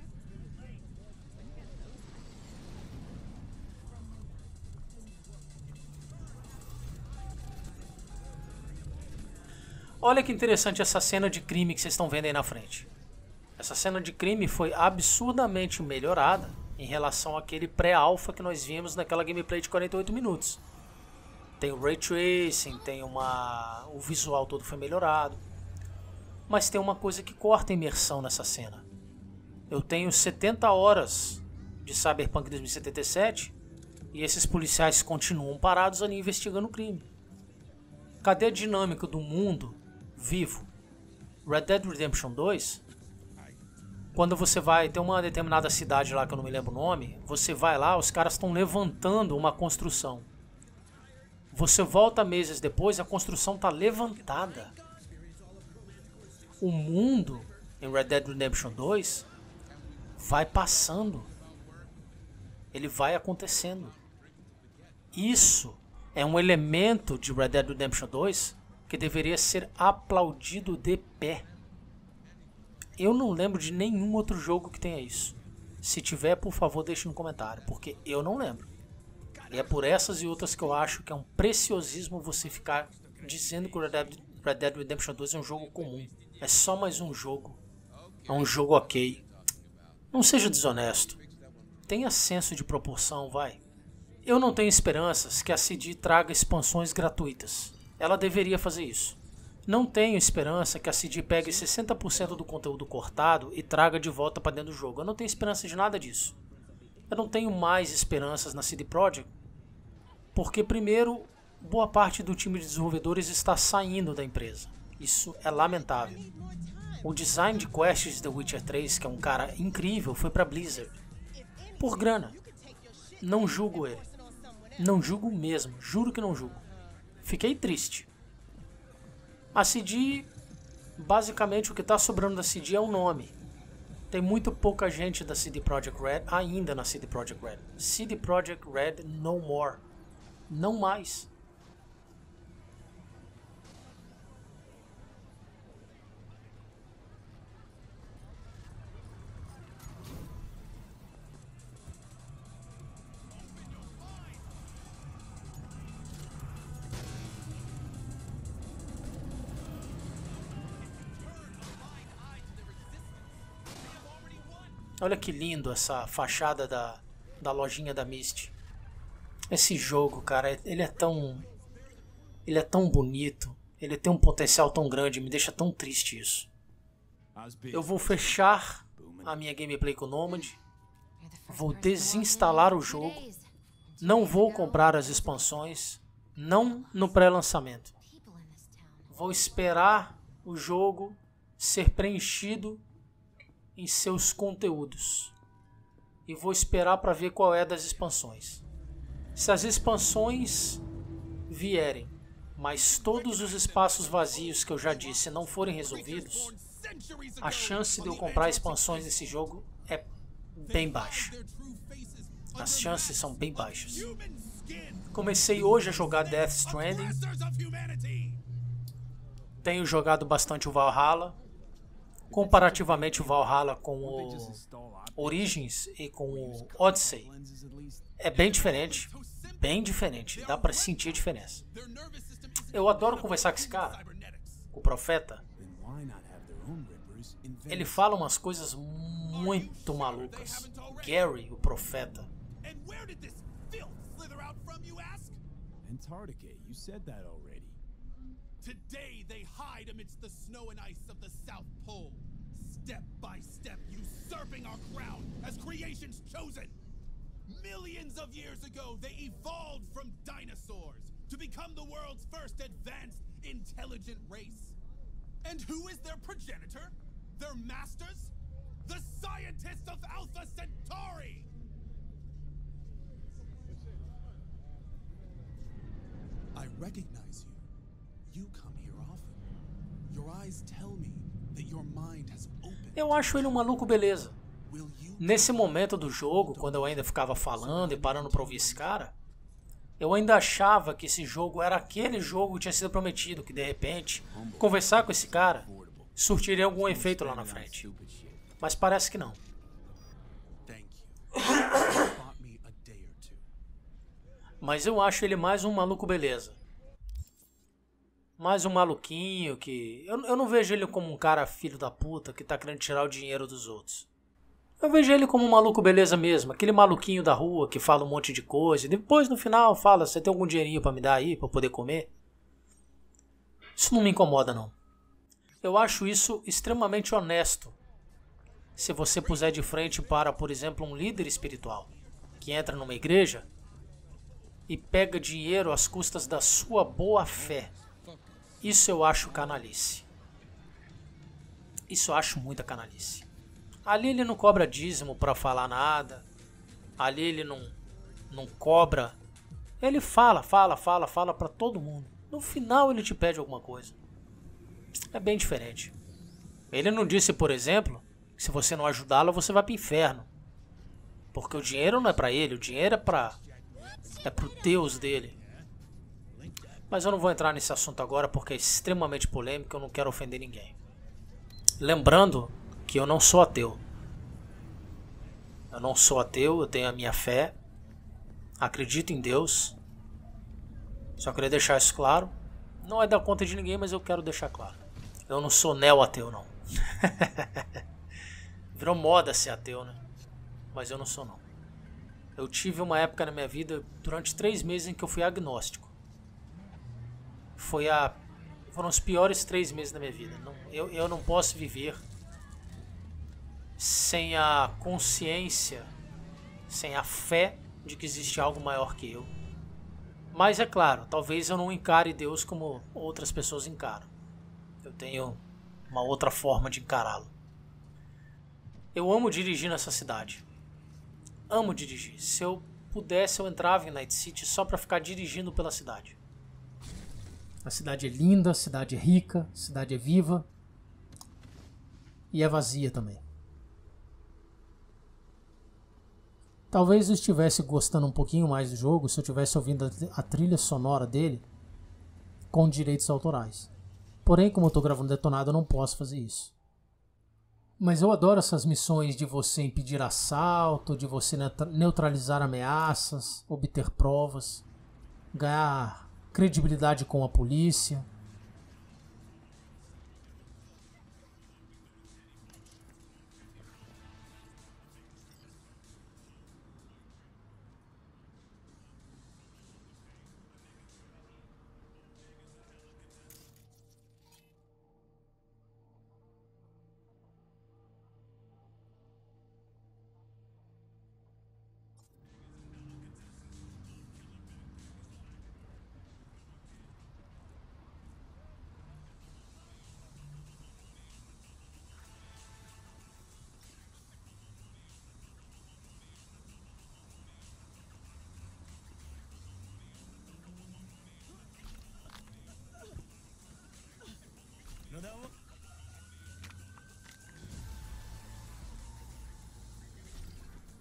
Olha que interessante essa cena de crime que vocês estão vendo aí na frente. Essa cena de crime foi absurdamente melhorada em relação àquele pré-alpha que nós vimos naquela gameplay de 48 minutos. Tem o ray tracing, tem uma o visual todo foi melhorado mas tem uma coisa que corta a imersão nessa cena. Eu tenho 70 horas de Cyberpunk 2077 e esses policiais continuam parados ali investigando o crime. Cadê a dinâmica do mundo vivo? Red Dead Redemption 2 quando você vai, tem uma determinada cidade lá que eu não me lembro o nome, você vai lá, os caras estão levantando uma construção. Você volta meses depois, a construção tá levantada o mundo em Red Dead Redemption 2 vai passando. Ele vai acontecendo. Isso é um elemento de Red Dead Redemption 2 que deveria ser aplaudido de pé. Eu não lembro de nenhum outro jogo que tenha isso. Se tiver, por favor, deixe no comentário, porque eu não lembro. E é por essas e outras que eu acho que é um preciosismo você ficar dizendo que o Red Dead, Red Dead Redemption 2 é um jogo comum. É só mais um jogo. É um jogo ok. Não seja desonesto. Tenha senso de proporção, vai. Eu não tenho esperanças que a CD traga expansões gratuitas. Ela deveria fazer isso. Não tenho esperança que a CD pegue 60% do conteúdo cortado e traga de volta para dentro do jogo. Eu não tenho esperança de nada disso. Eu não tenho mais esperanças na CD Projekt, porque primeiro, boa parte do time de desenvolvedores está saindo da empresa. Isso é lamentável. O design de quests de The Witcher 3, que é um cara incrível, foi para Blizzard. Por grana. Não julgo ele. Não julgo mesmo, juro que não julgo. Fiquei triste. A CD, basicamente o que está sobrando da CD é o nome. Tem muito pouca gente da CD Projekt Red ainda na CD Projekt Red. CD Projekt Red no more. Não mais. Olha que lindo essa fachada da, da lojinha da Mist. Esse jogo, cara, é, ele é tão. Ele é tão bonito. Ele tem um potencial tão grande, me deixa tão triste isso. Eu vou fechar a minha gameplay com o Nomad. Vou desinstalar o jogo. Não vou comprar as expansões. Não no pré-lançamento. Vou esperar o jogo ser preenchido em seus conteúdos. E vou esperar para ver qual é das expansões. Se as expansões vierem, mas todos os espaços vazios que eu já disse não forem resolvidos, a chance de eu comprar expansões nesse jogo é bem baixa. As chances são bem baixas. Comecei hoje a jogar Death Stranding. Tenho jogado bastante o Valhalla. Comparativamente o Valhalla com o Origins e com o Odyssey é bem diferente, bem diferente, dá para sentir a diferença. Eu adoro conversar com esse cara, o profeta. Ele fala umas coisas muito malucas. Gary, o profeta. Antarctica, you said that already. Today they hide amidst the snow and ice usurping our crown as creation's chosen. Millions of years ago, they evolved from dinosaurs to become the world's first advanced intelligent race. And who is their progenitor? Their masters? The scientists of Alpha Centauri! I recognize you. You come here often. Your eyes tell me that your mind has opened Eu acho ele um maluco beleza. Nesse momento do jogo, quando eu ainda ficava falando e parando pra ouvir esse cara, eu ainda achava que esse jogo era aquele jogo que tinha sido prometido, que de repente, conversar com esse cara surtiria algum efeito lá na frente. Mas parece que não. [COUGHS] Mas eu acho ele mais um maluco beleza mais um maluquinho que. Eu, eu não vejo ele como um cara filho da puta que tá querendo tirar o dinheiro dos outros. Eu vejo ele como um maluco beleza mesmo, aquele maluquinho da rua que fala um monte de coisa e depois no final fala: Você tem algum dinheirinho para me dar aí para poder comer? Isso não me incomoda, não. Eu acho isso extremamente honesto. Se você puser de frente para, por exemplo, um líder espiritual que entra numa igreja e pega dinheiro às custas da sua boa fé isso eu acho canalice. Isso eu acho muita canalice. Ali ele não cobra dízimo para falar nada. Ali ele não, não cobra. Ele fala, fala, fala, fala para todo mundo. No final ele te pede alguma coisa. É bem diferente. Ele não disse, por exemplo, que se você não ajudá-lo, você vai para inferno. Porque o dinheiro não é para ele, o dinheiro é para é pro Deus dele. Mas eu não vou entrar nesse assunto agora porque é extremamente polêmico, e eu não quero ofender ninguém. Lembrando que eu não sou ateu. Eu não sou ateu, eu tenho a minha fé, acredito em Deus. Só queria deixar isso claro. Não é da conta de ninguém, mas eu quero deixar claro. Eu não sou neo-ateu, não. [LAUGHS] Virou moda ser ateu, né? Mas eu não sou, não. Eu tive uma época na minha vida, durante três meses, em que eu fui agnóstico foi a foram os piores três meses da minha vida. Não, eu, eu não posso viver sem a consciência, sem a fé de que existe algo maior que eu. Mas é claro, talvez eu não encare Deus como outras pessoas encaram. Eu tenho uma outra forma de encará-lo. Eu amo dirigir nessa cidade. Amo dirigir. Se eu pudesse, eu entrava em Night City só para ficar dirigindo pela cidade. A cidade é linda, a cidade é rica, a cidade é viva e é vazia também. Talvez eu estivesse gostando um pouquinho mais do jogo se eu tivesse ouvindo a trilha sonora dele com direitos autorais. Porém, como eu estou gravando detonado, eu não posso fazer isso. Mas eu adoro essas missões de você impedir assalto, de você neutralizar ameaças, obter provas, ganhar credibilidade com a polícia,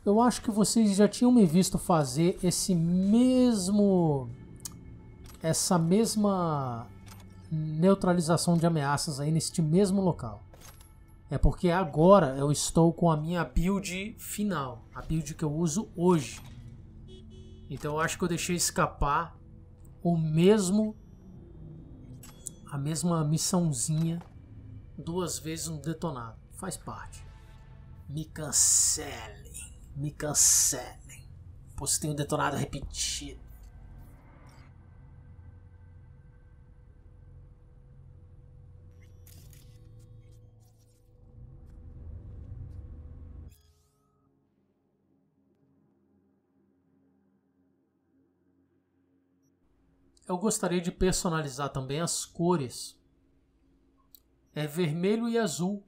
eu acho que vocês já tinham me visto fazer esse mesmo. essa mesma neutralização de ameaças aí neste mesmo local. É porque agora eu estou com a minha build final, a build que eu uso hoje. Então eu acho que eu deixei escapar o mesmo a mesma missãozinha duas vezes no detonado. Faz parte. Me cancele me cancelem, pois tenho detonado repetido. Eu gostaria de personalizar também as cores. É vermelho e azul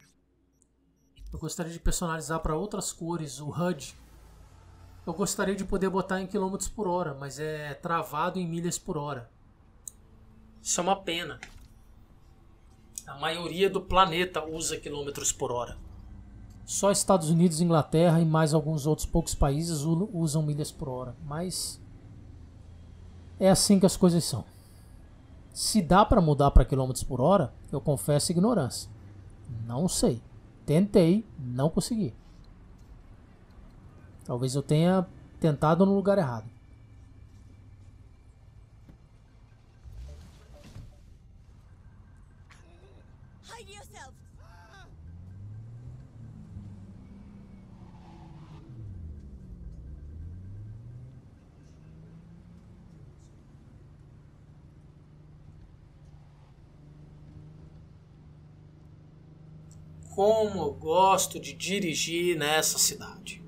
eu gostaria de personalizar para outras cores o HUD. Eu gostaria de poder botar em quilômetros por hora, mas é travado em milhas por hora. Isso é uma pena. A maioria do planeta usa quilômetros por hora. Só Estados Unidos, Inglaterra e mais alguns outros poucos países usam milhas por hora, mas é assim que as coisas são. Se dá para mudar para quilômetros por hora, eu confesso ignorância. Não sei. Tentei, não consegui. Talvez eu tenha tentado no lugar errado. como eu gosto de dirigir nessa cidade.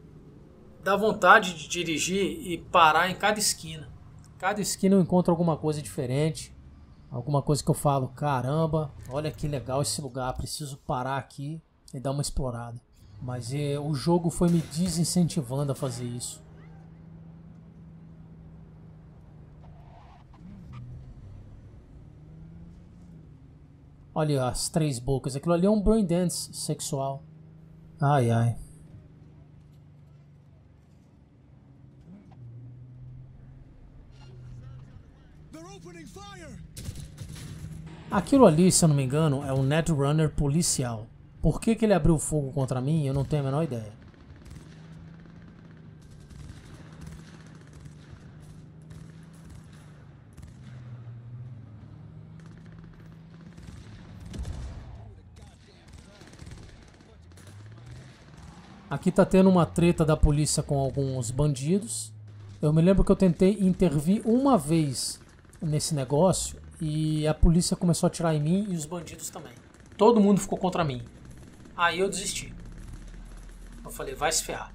Dá vontade de dirigir e parar em cada esquina. Cada esquina eu encontro alguma coisa diferente, alguma coisa que eu falo, caramba, olha que legal esse lugar, preciso parar aqui e dar uma explorada. Mas é, o jogo foi me desincentivando a fazer isso. Olha as três bocas. Aquilo ali é um brain dance sexual. Ai, ai. Aquilo ali, se eu não me engano, é um Netrunner policial. Por que, que ele abriu fogo contra mim, eu não tenho a menor ideia. Aqui tá tendo uma treta da polícia com alguns bandidos. Eu me lembro que eu tentei intervir uma vez nesse negócio e a polícia começou a atirar em mim e os bandidos também. Todo mundo ficou contra mim. Aí eu desisti. Eu falei, vai se ferrar.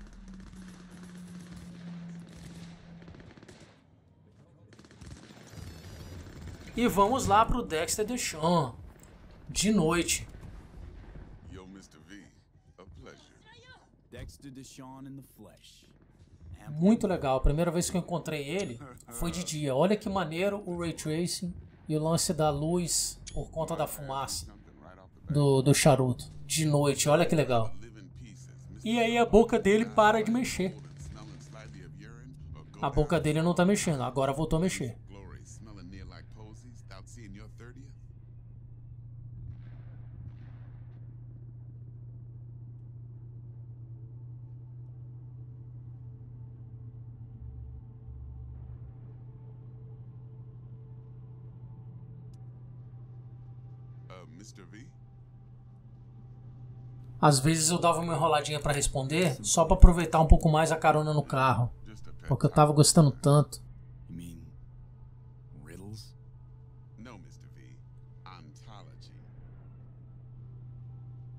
E vamos lá pro Dexter Deschamps. De noite. Muito legal. A primeira vez que eu encontrei ele foi de dia. Olha que maneiro o ray tracing e o lance da luz por conta da fumaça do, do charuto. De noite, olha que legal. E aí a boca dele para de mexer. A boca dele não tá mexendo, agora voltou a mexer. Às vezes eu dava uma enroladinha para responder, só para aproveitar um pouco mais a carona no carro, porque eu tava gostando tanto.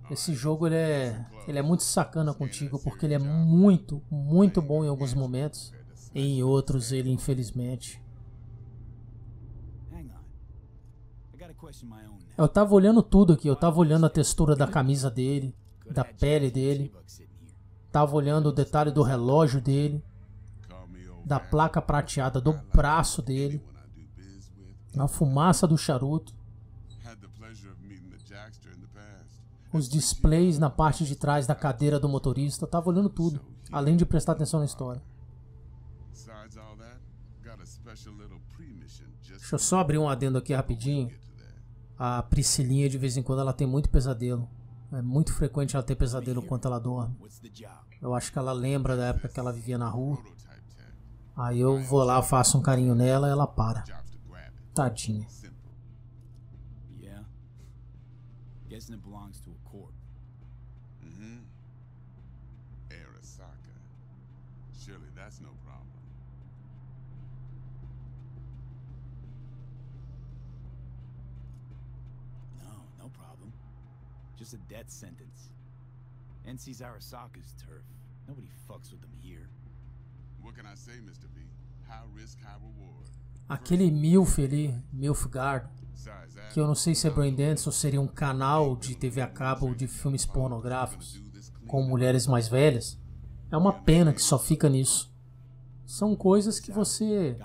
Esse jogo ele é, ele é muito sacana contigo porque ele é muito, muito bom em alguns momentos, em outros ele infelizmente eu tava olhando tudo aqui, eu tava olhando a textura da camisa dele, da pele dele, tava olhando o detalhe do relógio dele, da placa prateada do braço dele, a fumaça do charuto, os displays na parte de trás da cadeira do motorista, tava olhando tudo, além de prestar atenção na história. Deixa eu só abrir um adendo aqui rapidinho. A Priscilinha de vez em quando ela tem muito pesadelo. É muito frequente ela ter pesadelo quando ela dorme. Eu acho que ela lembra da época que ela vivia na rua. Aí eu vou lá, faço um carinho nela e ela para. Tadinha. a mm-hmm. Arasaka. Surely problem. Just a death sentence. NC's Arasaka's turf. Nobody fucks with them here. What can I say, Mr. V? High risk, high reward. Aquele MILF ali, Milfgard, que eu não sei se é Brandon ou seria um canal de TV a cabo de filmes pornográficos com mulheres mais velhas, é uma pena que só fica nisso. São coisas que você.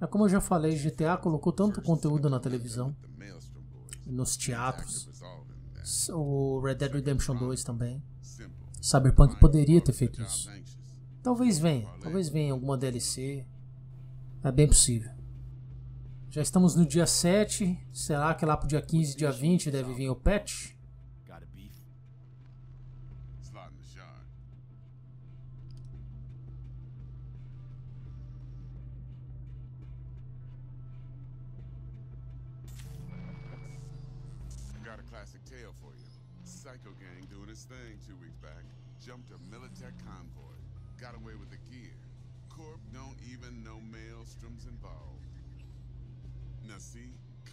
É como eu já falei, GTA colocou tanto conteúdo na televisão, nos teatros, o Red Dead Redemption 2 ah, também. Cyberpunk poderia ter feito isso. Talvez venha, talvez venha alguma DLC. É bem possível. Já estamos no dia 7, será que lá pro dia 15, dia 20 deve vir o patch?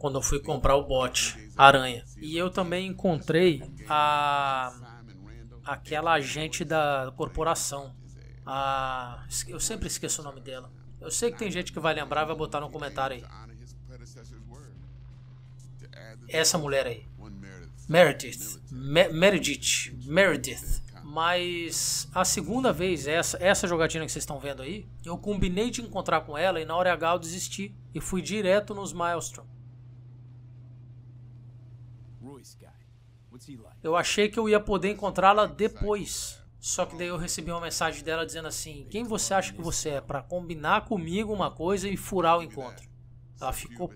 quando eu fui comprar o bote aranha. E eu também encontrei a aquela agente da corporação. A eu sempre esqueço o nome dela. Eu sei que tem gente que vai lembrar, vai botar no comentário aí. Essa mulher aí. Meredith. Me Meredith. Meredith. Mas a segunda vez, essa, essa jogatina que vocês estão vendo aí, eu combinei de encontrar com ela e na hora H eu desisti. E fui direto nos Milestone. Eu achei que eu ia poder encontrá-la depois. Só que daí eu recebi uma mensagem dela dizendo assim: Quem você acha que você é? para combinar comigo uma coisa e furar o encontro. Ela ficou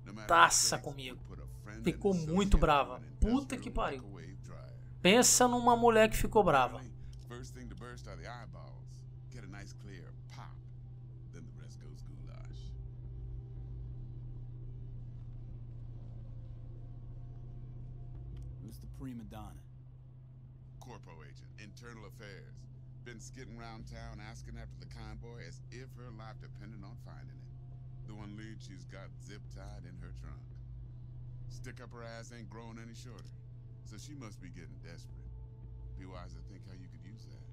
putaça comigo. Ficou muito brava. Puta que pariu. Pensa numa mulher que ficou brava. prima donna. Corpo agent, internal affairs. Been skidding around town asking after the convoy as if her life depended on finding it. The one lead she's got zip-tied in her trunk. Stick up her ass ain't growing any shorter, so she must be getting desperate. Be wise to think how you could use that.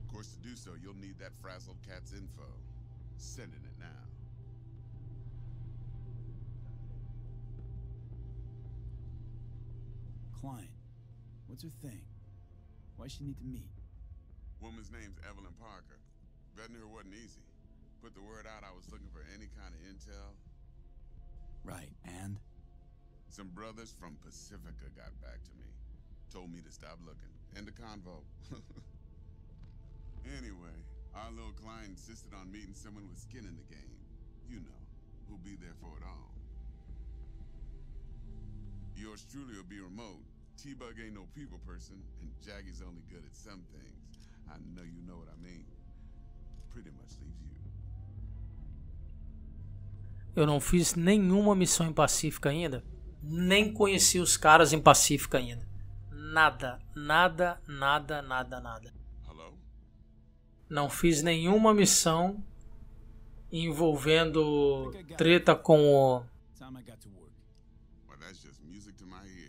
Of course, to do so, you'll need that frazzled cat's info. Sending it now. client. What's her thing? Why she need to meet? Woman's name's Evelyn Parker. Vetting her wasn't easy. Put the word out I was looking for any kind of intel. Right, and? Some brothers from Pacifica got back to me. Told me to stop looking. End the convo. [LAUGHS] anyway, our little client insisted on meeting someone with skin in the game. You know, who'll be there for it all. Yours truly will be remote, T-Bug ain't no people person, and Jaggy's only good at some things. I know you know what I mean. Pretty much leaves you. Eu não fiz nenhuma missão em Pacífica ainda. Nem conheci os caras em Pacífica ainda. Nada, nada, nada, nada, nada. Hello? Não fiz nenhuma missão envolvendo treta com o. Well, that's just music to my ears.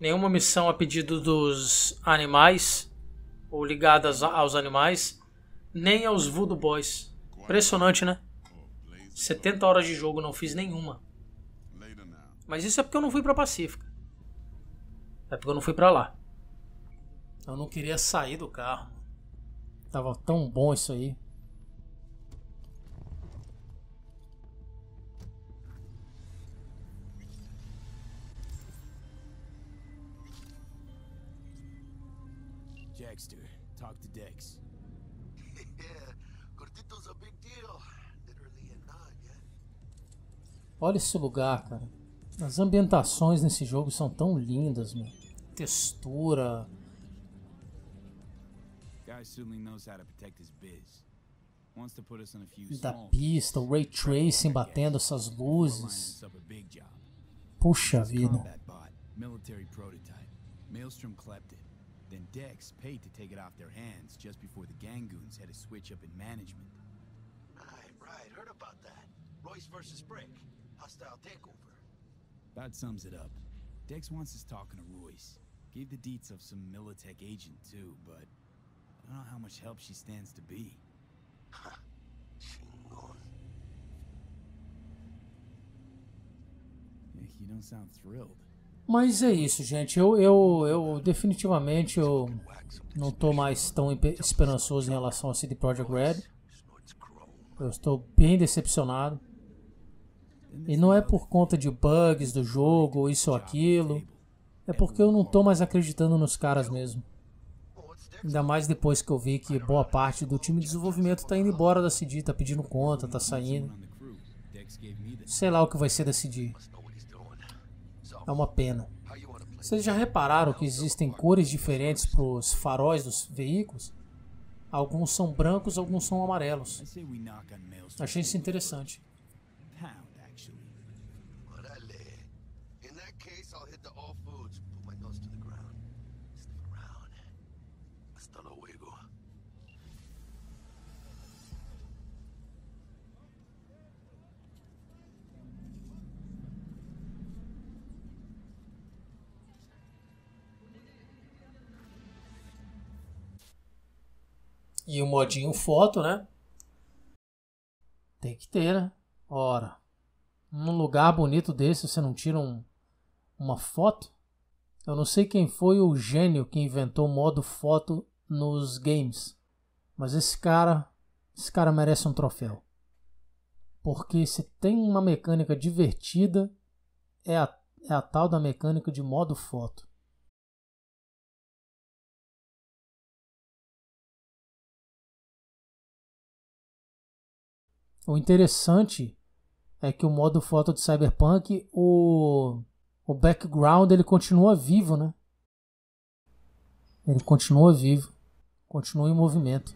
Nenhuma missão a pedido dos animais ou ligadas aos animais, nem aos Voodoo Boys. Impressionante, né? 70 horas de jogo, não fiz nenhuma. Mas isso é porque eu não fui pra Pacífica. É porque eu não fui pra lá. Eu não queria sair do carro. Tava tão bom isso aí. Olha esse lugar, cara. As ambientações nesse jogo são tão lindas, meu. Textura. Da pista, o ray tracing batendo essas luzes. Puxa vida. Military prototype. Maelstrom clept it. Then Dex paid to take it off their hands just before the Gangoons had a switch up in management. Right, right. Heard about that. Royce versus Brick hostile takeover. That sums it up. Dex wants us talking to Royce. Gave the deets of some Militech agent too, but I don't know how much help she stands to be. Huh. Shingon. You don't sound thrilled. Mas é isso, gente. Eu, eu, eu definitivamente eu não estou mais tão esperançoso em relação a City Project Red. Eu estou bem decepcionado. E não é por conta de bugs do jogo, ou isso ou aquilo. É porque eu não tô mais acreditando nos caras mesmo. Ainda mais depois que eu vi que boa parte do time de desenvolvimento tá indo embora da CD, tá pedindo conta, tá saindo. Sei lá o que vai ser da CD. É uma pena. Vocês já repararam que existem cores diferentes para os faróis dos veículos? Alguns são brancos, alguns são amarelos. Achei isso interessante. E o modinho foto, né? Tem que ter, né? Ora, num lugar bonito desse você não tira um, uma foto? Eu não sei quem foi o gênio que inventou o modo foto nos games, mas esse cara, esse cara merece um troféu. Porque se tem uma mecânica divertida, é a, é a tal da mecânica de modo foto. O interessante é que o modo foto de Cyberpunk, o, o background ele continua vivo, né? Ele continua vivo, continua em movimento.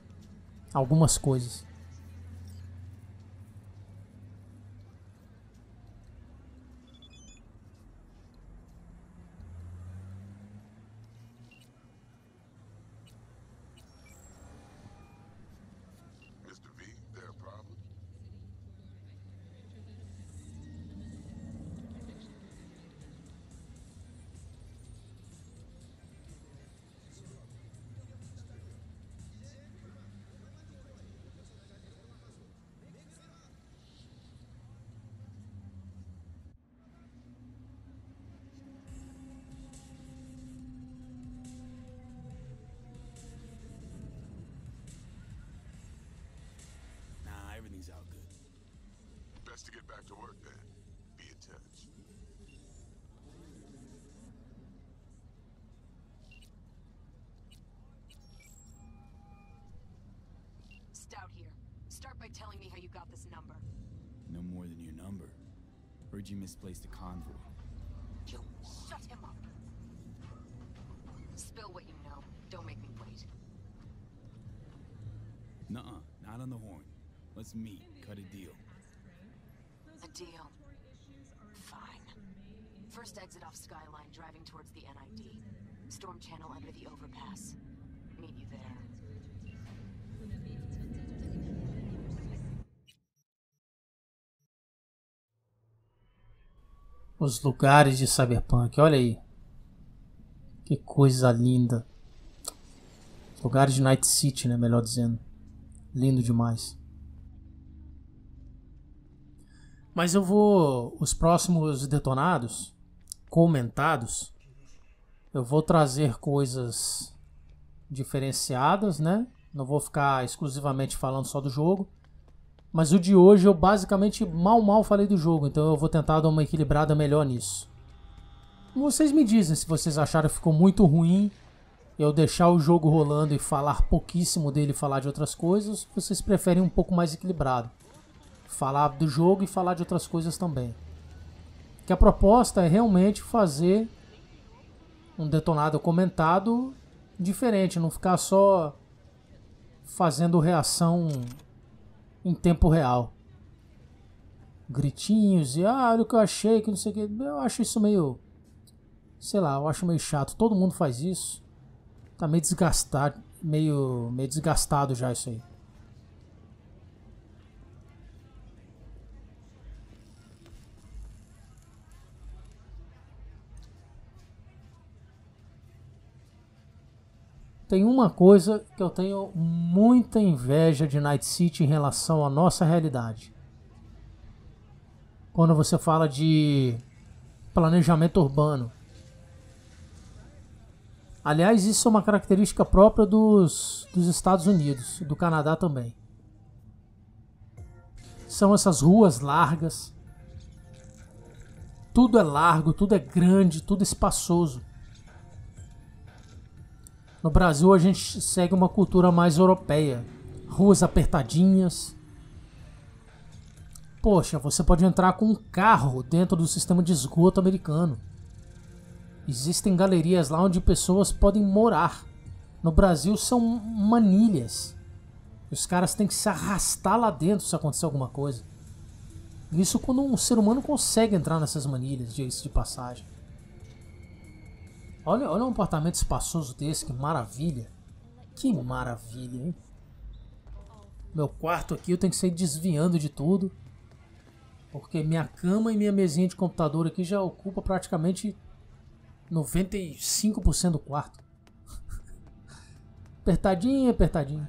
Algumas coisas. Heard you misplaced a convoy. You shut him up. Spill what you know. Don't make me wait. Nuh-uh, not on the horn. Let's meet, cut a deal. A deal? Fine. First exit off Skyline, driving towards the NID. Storm channel under the overpass. Meet you there. Os lugares de Cyberpunk, olha aí. Que coisa linda. Lugares de Night City, né? Melhor dizendo. Lindo demais. Mas eu vou. Os próximos detonados, comentados, eu vou trazer coisas diferenciadas, né? Não vou ficar exclusivamente falando só do jogo. Mas o de hoje eu basicamente mal mal falei do jogo, então eu vou tentar dar uma equilibrada melhor nisso. Vocês me dizem se vocês acharam que ficou muito ruim eu deixar o jogo rolando e falar pouquíssimo dele e falar de outras coisas, vocês preferem um pouco mais equilibrado. Falar do jogo e falar de outras coisas também. Que a proposta é realmente fazer um detonado comentado diferente, não ficar só fazendo reação em tempo real. Gritinhos e ah, olha o que eu achei, que não sei o que. Eu acho isso meio. Sei lá, eu acho meio chato. Todo mundo faz isso. Tá meio desgastado, meio, meio desgastado já isso aí. Tem uma coisa que eu tenho muita inveja de Night City em relação à nossa realidade. Quando você fala de planejamento urbano. Aliás, isso é uma característica própria dos, dos Estados Unidos, do Canadá também. São essas ruas largas. Tudo é largo, tudo é grande, tudo é espaçoso. No Brasil, a gente segue uma cultura mais europeia. Ruas apertadinhas. Poxa, você pode entrar com um carro dentro do sistema de esgoto americano. Existem galerias lá onde pessoas podem morar. No Brasil são manilhas. Os caras têm que se arrastar lá dentro se acontecer alguma coisa. Isso quando um ser humano consegue entrar nessas manilhas, de passagem. Olha, olha um apartamento espaçoso desse, que maravilha. Que maravilha, hein? Meu quarto aqui eu tenho que sair desviando de tudo. Porque minha cama e minha mesinha de computador aqui já ocupa praticamente 95% do quarto. [LAUGHS] apertadinho, apertadinho.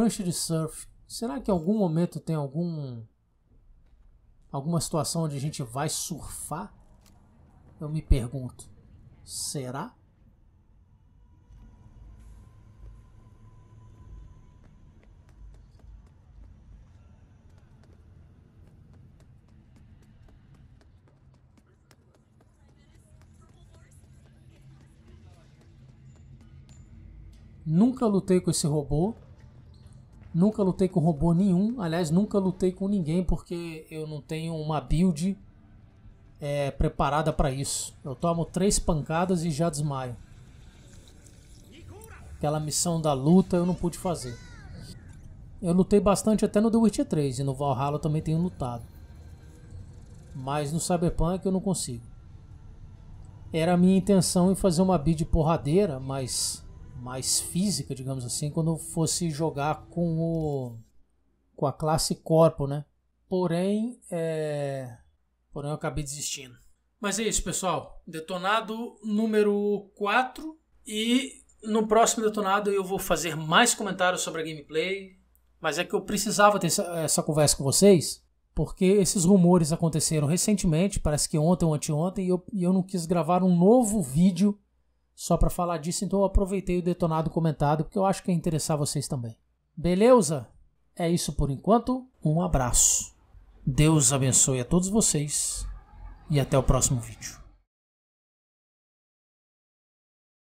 prancha de surf. Será que em algum momento tem algum alguma situação onde a gente vai surfar? Eu me pergunto. Será? Nunca lutei com esse robô. Nunca lutei com robô nenhum. Aliás, nunca lutei com ninguém porque eu não tenho uma build é, preparada para isso. Eu tomo três pancadas e já desmaio. Aquela missão da luta eu não pude fazer. Eu lutei bastante até no The Witcher 3 e no Valhalla eu também tenho lutado. Mas no Cyberpunk eu não consigo. Era a minha intenção em fazer uma build porradeira, mas mais física, digamos assim, quando fosse jogar com o com a classe corpo, né? Porém, é... porém eu acabei desistindo. Mas é isso, pessoal. Detonado número 4 e no próximo detonado eu vou fazer mais comentários sobre a gameplay. Mas é que eu precisava ter essa, conversa com vocês, porque esses rumores aconteceram recentemente, parece que ontem ou anteontem, e eu, e eu não quis gravar um novo vídeo só para falar disso, então eu aproveitei o detonado comentado porque eu acho que ia interessar vocês também. Beleza? É isso por enquanto. Um abraço. Deus abençoe a todos vocês e até o próximo vídeo.